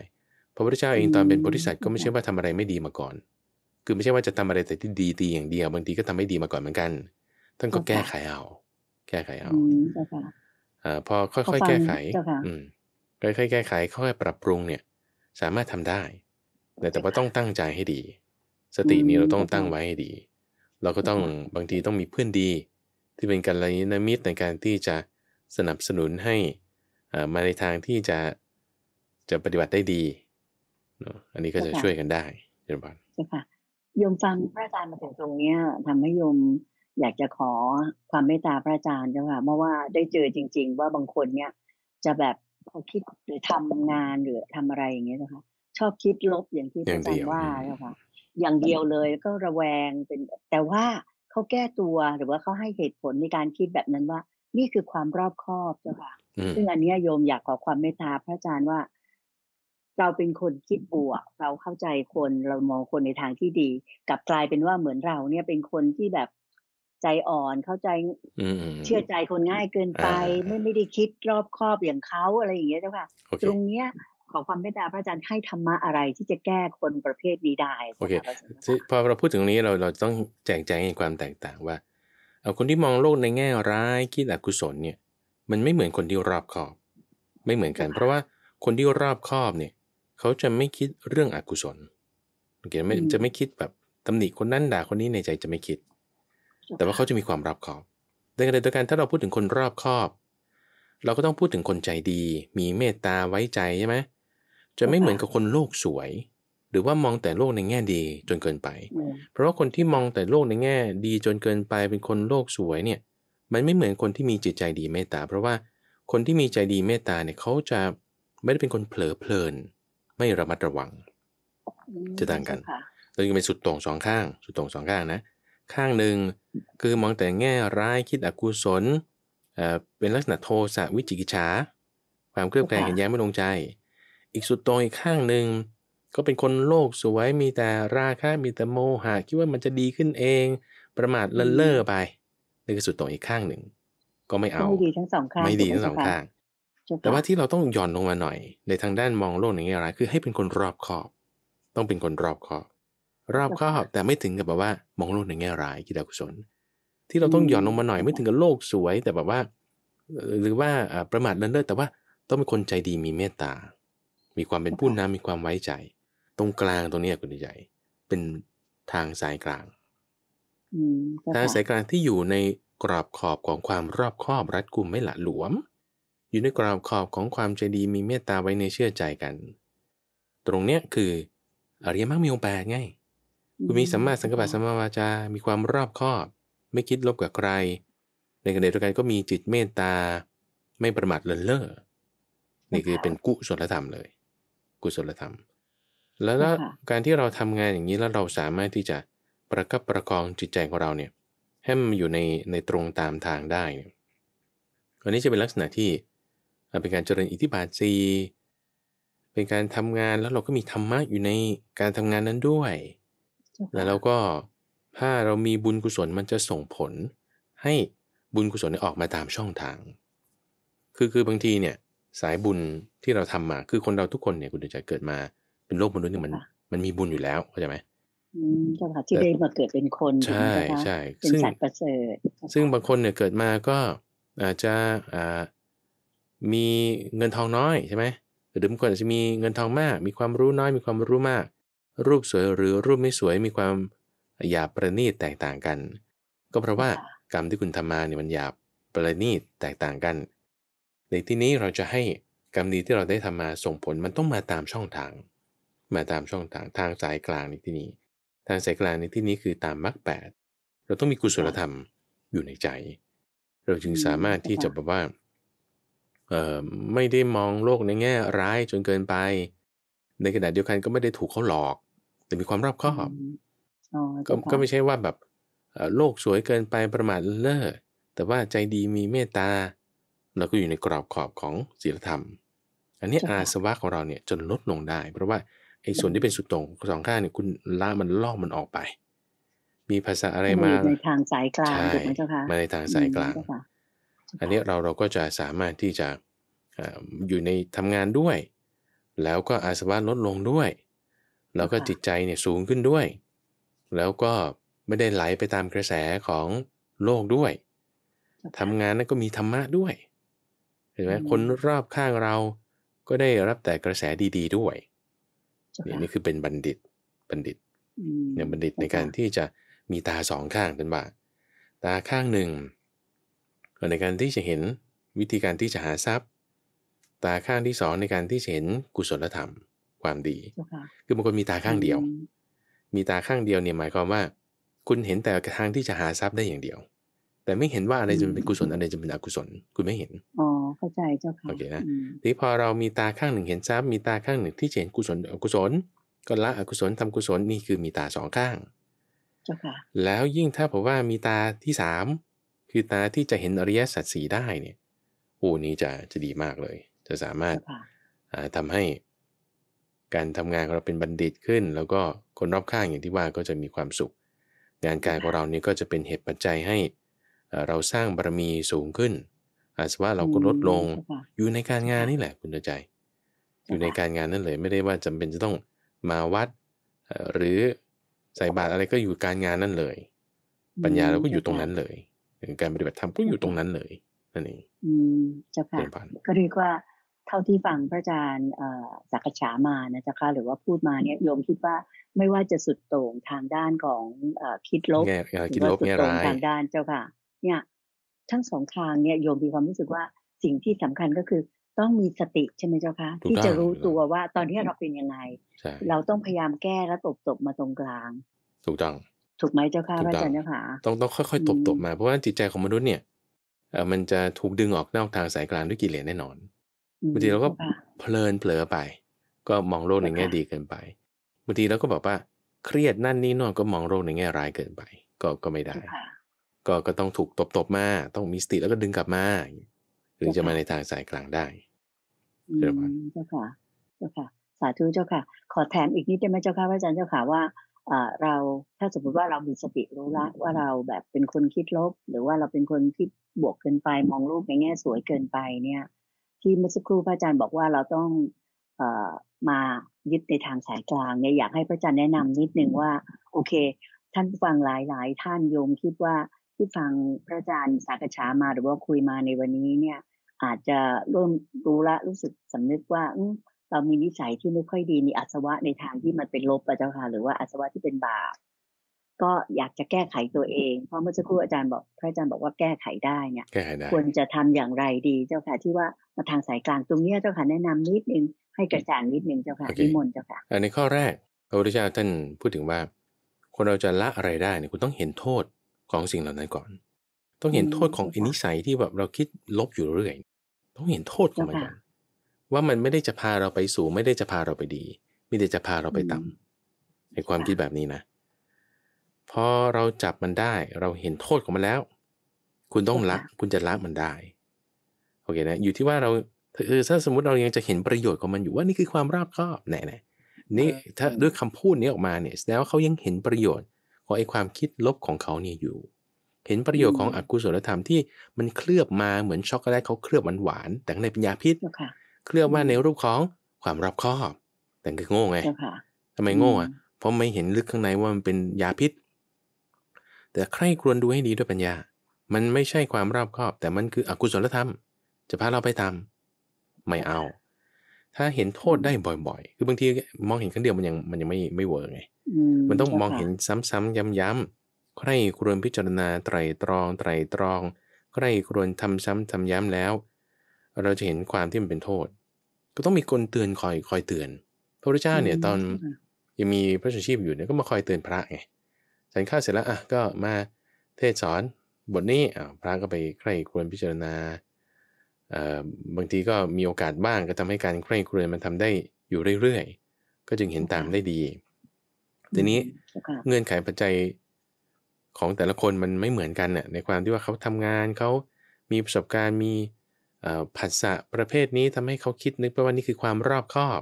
พระพุทธเจ้าเองตอนเป็นบริษัทก็ไม่ใช่ว่าทำอะไรไม่ดีมาก่อน คือไม่ใช่ว่าจะทำอะไรแต่ที่ดีตีอย่างเดียวบางทีก็ทำไม่ดีมาก่อนเหมือนกันท่านก็แก้ไขเอา แก้ไขเอาอพอค่อย ๆ แก้ไข ค่อยๆแก้ไขค่อยๆปรับปรุงเนี่ย สามารถทำได้ แต่แต่ว่าต้องตั้งใจให้ดี สตินี้เราต้องตั้งไว้ให้ดีเราก็ต้องบางทีต้องมีเพื่อนดี ที่เป็นการยามิตรในการที่จะสนับสนุนให้มาในทางที่จะจะปฏิบัติได้ดีอันนี้ก็จะช่วยกันได้เจ้าค่ะโยมฟังพระอาจารย์มาถึงตรงเนี้ยทำให้โยมอยากจะขอความเมตตาพระอาจารย์เจ้าค่ะเพราะว่าได้เจอจริง ๆ ว่าบางคนเนี่ยจะแบบพอคิดหรือทำงานหรือทำอะไรอย่างเงี้ยนะคะชอบคิดลบอย่างที่พระอาจารย์ว่าเจ้าค่ะอย่างเดียวเลยก็ระแวงเป็นแต่ว่าเขาแก้ตัวหรือว่าเขาให้เหตุผลในการคิดแบบนั้นว่า นี่คือความรอบคอบจ้ะค่ะ ซึ่งอันนี้โยมอยากขอความเมตตาพระอาจารย์ว่า เราเป็นคนคิดบวก เราเข้าใจคนเรามองคนในทางที่ดี กับกลายเป็นว่าเหมือนเรา เนี่ย เป็นคนที่แบบใจอ่อนเข้าใจเชื่อใจคนง่ายเกินไปไม่ไม่ได้คิดรอบคอบอย่างเขาอะไรอย่างเงี้ยเจ้าค่ะ ตรงเนี้ยขอความเมตตาพระอาจารย์ให้ธรรมะอะไรที่จะแก้คนประเภทนี้ได้โอเคพอเราพูดถึงตรงนี้เราเราต้องแจกแจงในความแตกต่างว่า เอาคนที่มองโลกในแง่ร้ายคิดอกุศลเนี่ยมันไม่เหมือนคนที่รอบคอบ ไม่เหมือนกันเพราะว่าคนที่รอบคอบเนี่ยเขาจะไม่คิดเรื่องอกุศลโอเคไม่จะไม่คิดแบบตำหนิคนนั้นด่าคนนี้ในใจจะไม่คิด แต่ว่าเขาจะมีความรอบคอบดังนั้นโดยการถ้าเราพูดถึงคนรอบคอบ เราก็ต้องพูดถึงคนใจดี มีเมตตาไว้ใจใช่ไหมจะไม่เหมือนกับคนโลกสวย หรือว่ามองแต่โลกในแง่ดีจนเกินไป เพราะว่าคนที่มองแต่โลกในแง่ดีจนเกินไปเป็นคนโลกสวยเนี่ยมันไม่เหมือนคนที่มีจิตใจดีเมตตา เพราะว่าคนที่มีใจดีเมตตาเนี่ยเขาจะไม่ได้เป็นคนเผลอเพลิน ไม่ระมัดระวังจะต่างกันเราจะเป็นสุดตรงสองข้างสุดตรงสองข้างนะข้างหนึ่งคือมองแต่แง่ร้ายคิดอกุศลเป็นลักษณะโทสะวิจิกิจฉาความเครือบแคลงเห็นแย้งไม่ลงใจอีกสุดตรงอีกข้างหนึ่ง ก็เป็นคนโลกสวย มีแต่ราคะ มีแต่โมหะคิดว่ามันจะดีขึ้นเอง ประมาทเลิเล่อไปนี่คือสุดตรงอีกข้างหนึ่ง ก็ไม่เอา ไม่ดีทั้งสองข้างไม่ดีทั้งสองข้างแต่ว่าที่เราต้องหย่อนลงมาหน่อย ในทางด้านมองโลกในแง่ร้ายคือให้เป็นคนรอบคอบ ต้องเป็นคนรอบคอบรอบคอบแต่ไม่ถึงกับแบบว่ามองโลกในแง่ร้ายกิเลสกุศลที่เราต้องหย่อนลงมาหน่อยไม่ถึงกับโลกสวยแต่แบบว่า หรือว่าประมาทเลินเล่อแต่ว่าต้องเป็นคนใจดีมีเมตตามีความเป็นผู้นำมีความไว้ใจ ตรงกลางตรงนี้คุณใหญ่ เป็นทางสายกลางทางสายกลางที่อยู่ในกรอบขอบของความรอบคอบรัดกุมไม่หละหลวม อยู่ในกรอบขอบของความใจดีมีเมตตาไว้ในเชื่อใจกัน ตรงเนี้ยคืออริยมรรคมีองค์แปดไงคุณมีสัมมาสังกัปปะสัมมาวาจา มีความรอบคอบไม่คิดลบกับใคร ในขณะเดียวกันก็มีจิตเมตตาไม่ประมาทเลินเล่อนี่คือเป็นกุศลธรรมเลยกุศลธรรม แล้วการที่เราทำงานอย่างนี้แล้วเราสามารถที่จะประคับประคองจิตใจของเราเนี่ยให้มันอยู่ในในตรงตามทางได้เนี่ยอันนี้จะเป็นลักษณะที่เป็นการเจริญอิทธิบาทสีเป็นการทำงานแล้วเราก็มีธรรมะอยู่ในการทำงานนั้นด้วย แล้วเราก็ถ้าเรามีบุญกุศลมันจะส่งผล ให้บุญกุศลออกมาตามช่องทาง คือคือบางทีเนี่ยสายบุญที่เราทำมา คือคนเราทุกคนเนี่ยคุณเดชเกิดมาเป็นโลกมนุษย์เนี่ยมันมันมีบุญอยู่แล้วเข้าใจไหมเจ้าค่ะที่ได้มาเกิดเป็นคนใช่ใช่เป็นสัตว์ประเสริฐ ซึ่งบางคนเนี่ยเกิดมาก็อาจจะมีเงินทองน้อยใช่ไหมหรือบางคนอาจจะมีเงินทองมาก มีความรู้น้อย มีความรู้มาก รูปสวยหรือรูปไม่สวยมีความหยาบประณีตแตกต่างกัน ก็เพราะว่ากรรมที่คุณทำมาเนี่ยมันหยาบประณีตแตกต่างกันในที่นี้เราจะให้กรรมดีที่เราได้ทำมาส่งผลมันต้องมาตามช่องทาง มาตามช่องทางทางสายกลางในที่นี้ ทางสายกลางในที่นี้คือตามมรรคแปดเราต้องมีกุศลธรรมอยู่ในใจ เราจึงสามารถที่จะแบบว่าเอ่อไม่ได้มองโลกในแง่ร้ายจนเกินไป ในขณะเดียวกันก็ไม่ได้ถูกเขาหลอก แต่มีความรอบคอบก็ก็ไม่ใช่ว่าแบบโลกสวยเกินไปประมาทเล่อแต่ว่าใจดีมีเมตตาเราก็อยู่ในกรอบขอบของศีลธรรม อันนี้อาสวะของเราเนี่ยจนลดลงได้ เพราะว่าไอ้ส่วนที่เป็นสุดตรงสองข้างเนี่ยคุณละมันลอกมันออกไป มีภาษาอะไรมาในทางสายกลางถูกไหมเจ้าคะมาในทางสายกลางอันนี้เราเราก็จะสามารถที่จะอยู่ในทำงานด้วย แล้วก็อาสวะลดลงด้วย แล้วก็จิตใจเนี่ยสูงขึ้นด้วย แล้วก็ไม่ได้ไหลไปตามกระแสของโลกด้วย ทำงานนั้นก็มีธรรมะด้วยเห็นไหมคนรอบข้างเราก็ได้รับแต่กระแสดี ๆ ด้วยนี่นีคือเป็นบัณฑิตบัณฑิตเนี่ยบัณฑิตในการที่จะมีตาสองข้างเป็นบ่าตาข้างหนึ่ง ในการที่จะเห็นวิธีการที่จะหาทรัพย์ ตาข้างที่สองในการที่จะเห็นกุศลธรรมความดีคือบางคนมีตาข้างเดียว มีตาข้างเดียวเนี่ยหมายความว่า คุณเห็นแต่ทางที่จะหาทรัพย์ได้อย่างเดียวแต่ไม่เห็นว่าอะไรจะเป็นกุศลอะไรจะเป็นอกุศลคุณไม่เห็น อ๋อเข้าใจเจ้าค่ะ โอเคนะทีพอเรามีตาข้างหนึ่งเห็นทรัพย์มีตาข้างหนึ่ง ที่เห็นกุศลอกุศลก็ละอกุศลทำกุศลนี่คือมีตาสองข้าง เจ้าค่ะแล้วยิ่งถ้าผมว่ามีตาที่สามคือตาที่จะเห็นอริยสัจสีได้เนี่ยโอ้นี้จะจะดีมากเลย จะสามารถทำให้ การทำงานของเราเป็นบัณฑิตขึ้น แล้วก็คนรอบข้างอย่างที่ว่าก็จะมีความสุขงานการของเรานี่ก็จะเป็นเหตุปัจจัยให้เราสร้างบารมีสูงขึ้น อาสวะเราก็ลดลง อยู่ในการงานนี่แหละคุณตัใจ อยู่ในการงานนั่นเลย ไม่ได้ว่าจำเป็นจะต้องมาวัดหรือใส่บาตรอะไรก็อยู่การงานนั่นเลย ปัญญาเราก็อยู่ตรงนั้นเลย การปฏิบัติธรรมก็อยู่ตรงนั้นเลยนั่นเองอืมเจ้าค่ะก็เรียกว่า เท่าที่ฟังพระอาจารย์สักฉามานะเจ้าค่ะหรือว่าพูดมาเนี่ยโยมคิดว่าไม่ว่าจะสุดโต่งทางด้านของคิดลบคิดลบสุดโต่งทางด้านเจ้าค่ะเนี่ยทั้งสองทางเนี่ยโยมมีความรู้สึกว่าสิ่งที่สำคัญก็คือต้องมีสติใช่ไหมเจ้าคะ ที่จะรู้ตัวว่าตอนที่เราเป็นยังไงเราต้องพยายามแก้และตบตบมาตรงกลาง ถูกต้องถูกไหมเจ้าค่ะพระอาจารย์เจ้าค่ะต้องต้องค่อยๆ ตบตบมาเพราะว่าจิตใจของมนุษย์เนี่ยเออมันจะถูกดึงออกนอกทางสายกลางด้วยกิเลสแน่นอนบางทีเราก็เพลินเผลอไป ก็มองโลกในแง่ดีเกินไปบางทีเราก็บอกว่าเครียดนั่นนี่นอนก็มองโลกในแง่ร้ายเกินไปก็ก็ไม่ได้ก็ก็ต้องถูกตบตบมา ต้องมีสติแล้วก็ดึงกลับมาถึงจะมาในทางสายกลางได้ เจ้าค่ะ เจ้าค่ะ สาธุเจ้าค่ะ ขอแถมอีกนิด ได้ไหมเจ้าค่ะ พระอาจารย์เจ้าค่ะว่าเรา ถ้าสมมติว่าเรามีสติรู้ละว่าเราแบบเป็นคนคิดลบ หรือว่าเราเป็นคนคิดบวกเกินไป มองโลกในแง่สวยเกินไปเนี่ย ที่เมื่อสักครู่พระอาจารย์บอกว่าเราต้องอมายึดในทางสายกลางเนี่ย อยากให้พระอาจารย์แนะนำนิดนึงว่า โอเค ท่านฟังหลาย ๆ ท่านโยมคิดว่าที่ฟังพระอาจารย์สักชามาหรือว่าคุยมาในวันนี้เนี่ย อาจจะเริ่มรู้ละรู้สึกสำนึกว่าเรา มีนิสัยที่ไม่ค่อย ดีมีอาสวะในทางที่มันเป็นลบอะเจ้าค่ะ หรือว่าอาสวะที่เป็นบาปก็อยากจะแก้ไขตัวเองเพราะเมื่อสักครู่อาจารย์บอก พระอาจารย์บอกว่าแก้ไขได้เนี่ยควรจะทำอย่างไรดีเจ้าค่ะที่ว่ามาทางสายกลางตรงนี้เจ้าค่ะ แนะนำนิดนึงให้กระจ่างนิดนึงเจ้าค่ะนิมนต์เจ้าค่ะในข้อแรกพระพุทธเจ้าท่านพูดถึงว่า คนเราจะละอะไรได้เนี่ยคุณต้องเห็นโทษของสิ่งเหล่านั้นก่อน ต้องเห็นโทษของอนิสัยที่แบบเราคิดลบอยู่เรื่อย ต้องเห็นโทษของมันก่อนว่ามันไม่ได้จะพาเราไปสูง ไม่ได้จะพาเราไปดีไม่ได้จะพาเราไปต่ำในความคิดแบบนี้นะ พอเราจับมันได้ เราเห็นโทษของมันแล้ว คุณต้องละคุณจะละมันได้โอเคนะอยู่ที่ว่าเราคือถ้าสมมติเรายังจะเห็นประโยชน์ของมันอยู่ ว่านี่คือความราบคอบแน่ๆนี่ถ้าด้วยคำพูดนี้ออกมาเนี่ยแสดงว่าเขายังเห็นประโยชน์ของไอ้ความคิดลบของเขาเนี่ยอยู่ เห็นประโยชน์ของอกุศลธรรมที่มันเคลือบมาเหมือนช็อกโกแลตเขาเคลือบหวานๆแต่ในเป็นยาพิษเคลือบมาในรูปของความรอบคอบ แต่ก็โง่ไงทำไมโง่อ่ะเพราะไม่เห็นลึกข้างในว่ามันเป็นยาพิษ แต่ใครควรดูให้ดีด้วยปัญญา มันไม่ใช่ความรอบคอบ แต่มันคืออกุศลธรรม จะพาเราไปทำไม่เอาถ้าเห็นโทษได้บ่อยๆ คือบางทีมองเห็นครั้งเดียวมันยังมันยังไม่ไม่เวอร์ไง มันต้องมองเห็นซ้ำ ๆย้ำๆใครควรพิจารณา ไตรตรอง ไตรตรอง ใครควรทำซ้ำทำย้ำแล้ว เราจะเห็นความที่มันเป็นโทษ ก็ต้องมีคนเตือนคอยคอยเตือนพระพุทธเจ้าเนี่ยตอนยังมีพระชนชีพอยู่เนี่ยก็มาคอยเตือนพระไงฉันข้าเสร็จแล้วอ่ะก็มาเทศสอนบทนี้อ่ะพระก็ไปใครควรพิจารณาบางทีก็มีโอกาสบ้างก็ทำให้การใคร่ครวญมันทำได้อยู่เรื่อยๆก็จึงเห็นตามได้ดี ทีนี้เงื่อนไขปัจจัยของแต่ละคนมันไม่เหมือนกันน่ยในความที่ว่าเขาทำงานเขามีประสบการณ์มีผัสสะประเภทนี้ทำให้เขาคิดนึกไปว่านี่คือความรอบคอบ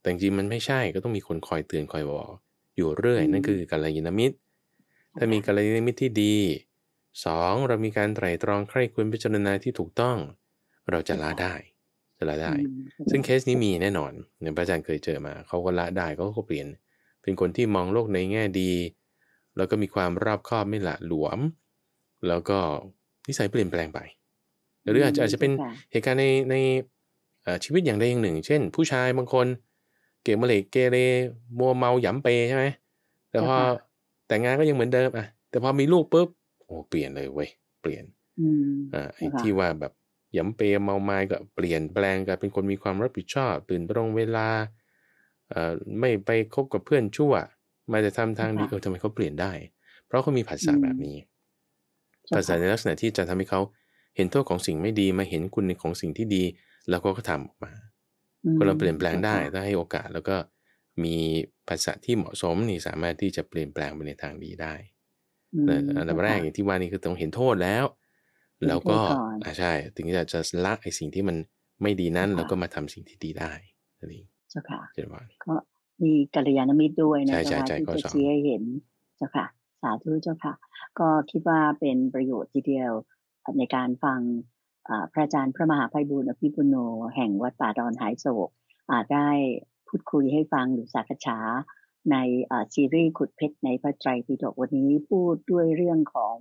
แต่จริงมันไม่ใช่ก็ต้องมีคนคอยเตือนคอยบอกอยู่เรื่อยนั่นคือกัลยาณมิตร ถ้ามีกัลยาณมิตรที่ดี 2. เรามีการไตรตรองใคร่ควรพิจารณาที่ถูกต้องเราจะละได้ จะละได้ ซึ่งเคสนี้มีแน่นอนเนี่ย พระอาจารย์เคยเจอมา เขาก็ละได้เขาก็เปลี่ยน เป็นคนที่มองโลกในแง่ดี แล้วก็มีความรอบคอบไม่ละ หลวม แล้วก็ นิสัยเปลี่ยนแปลงไป หรืออาจจะอาจจะเป็นเหตุการณ์ในในชีวิตอย่างใดอย่างหนึ่ง เช่น ผู้ชายบางคน เกมเลกเกเรมัวเมาหยำเปใช่ไหมแต่พอแต่งงานก็ยังเหมือนเดิมอ่ะแต่พอมีลูกปุ๊บโอ้เปลี่ยนเลยเว้ยเปลี่ยนอ่าไอ้ที่ว่าแบบหยำเปยเมาไม้ก็เปลี่ยนแปลงกลายเป็นคนมีความรับผิดชอบ ตื่นตรงเวลาไม่ไปคบกับเพื่อนชั่วมาจะทำทางดีเออทำไมเขาเปลี่ยนได้ เพราะเขามีผัสสะแบบนี้ผัสสะในลักษณะที่จะทำให้เขาเห็นโทษของสิ่งไม่ดี มาเห็นคุณของสิ่งที่ดีแล้วก็ก็ทำออกมา คนเราเปลี่ยนแปลงได้ ถ้าให้โอกาสแล้วก็มีภาษาที่เหมาะสมนี่สามารถที่จะเปลี่ยนแปลงไปในทางดีได้อันดับแรกอย่างที่ว่านี่คือต้องเห็นโทษแล้วแล้วก็ใช่ ถึงจะจะละไอสิ่งที่มันไม่ดีนั้น แล้วก็มาทำสิ่งที่ดีได้นั่นงเจ้าค่ะก็มีกัลยาณมิตรด้วยนะคะที่จะชี้ให้เห็น เจ้าค่ะ สาธุเจ้าค่ะ ก็คิดว่าเป็นประโยชน์ทีเดียวในการฟัง พระอาจารย์พระมหาไพบุญอภิปุโน แห่งวัดป่าดอนหายโศกได้พูดคุยให้ฟังหรือสักษาในซีรีส์ขุดเพชรในพระไตรปิฎกวันนี้พูดด้วยเรื่องของ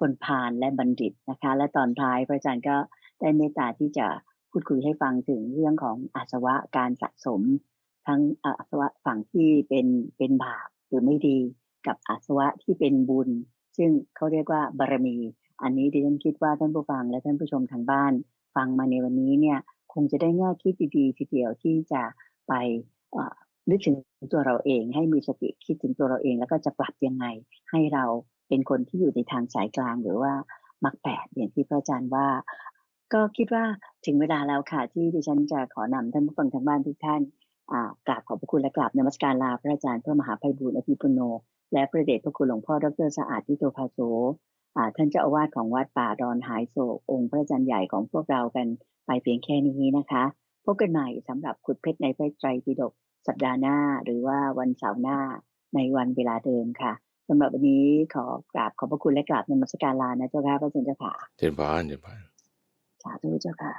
คนพาลและบัณฑิตนะคะ และตอนท้ายพระอาจารย์ก็ได้เมตตาที่จะพูดคุยให้ฟังถึงเรื่องของอาสวะการสะสม ทั้งอาสวะฝั่งที่เป็นเป็นบาปหรือไม่ดี กับอาสวะที่เป็นบุญ ซึ่งเขาเรียกว่าบารมี อันนี้ดิฉันคิดว่าท่านผู้ฟังและท่านผู้ชมทางบ้านฟังมาในวันนี้เนี่ยคงจะได้แง่คิดดีๆทีเดียวที่จะไปนึกถึงตัวเราเอง ให้มีสติคิดถึงตัวเราเอง แล้วก็จะปรับยังไงให้เราเป็นคนที่อยู่ในทางสายกลางหรือว่ามักแปดอย่างที่พระอาจารย์ว่า ก็คิดว่าถึงเวลาแล้วค่ะที่ดิฉันจะขอนำท่านผู้ฟังทางบ้านทุกท่านกราบขอบพระคุณและกราบนมัสการลาพระอาจารย์ พระมหาไพบุญอภิปุโนและพระเดชพระคุณหลวงพ่อดรสะอาดทิโตภาโซท่านเจ้าอาวาสของวัดป่าดอนหายโศกองค์ พระอาจารย์ใหญ่ของพวกเรากันไปเพียงแค่นี้นะคะพบกันใหม่สำหรับขุดเพชรในพระไตรปิฎกสัปดาห์หน้า หรือว่าวันเสาร์หน้าในวันเวลาเดิมค่ะสำหรับวันนี้ขอกราบขอบพระคุณและกราบในมัสการลานะเจ้าค่ะพระเจ้าค่ะเจริญพรเจริญพรสาธุเจ้าค่ะ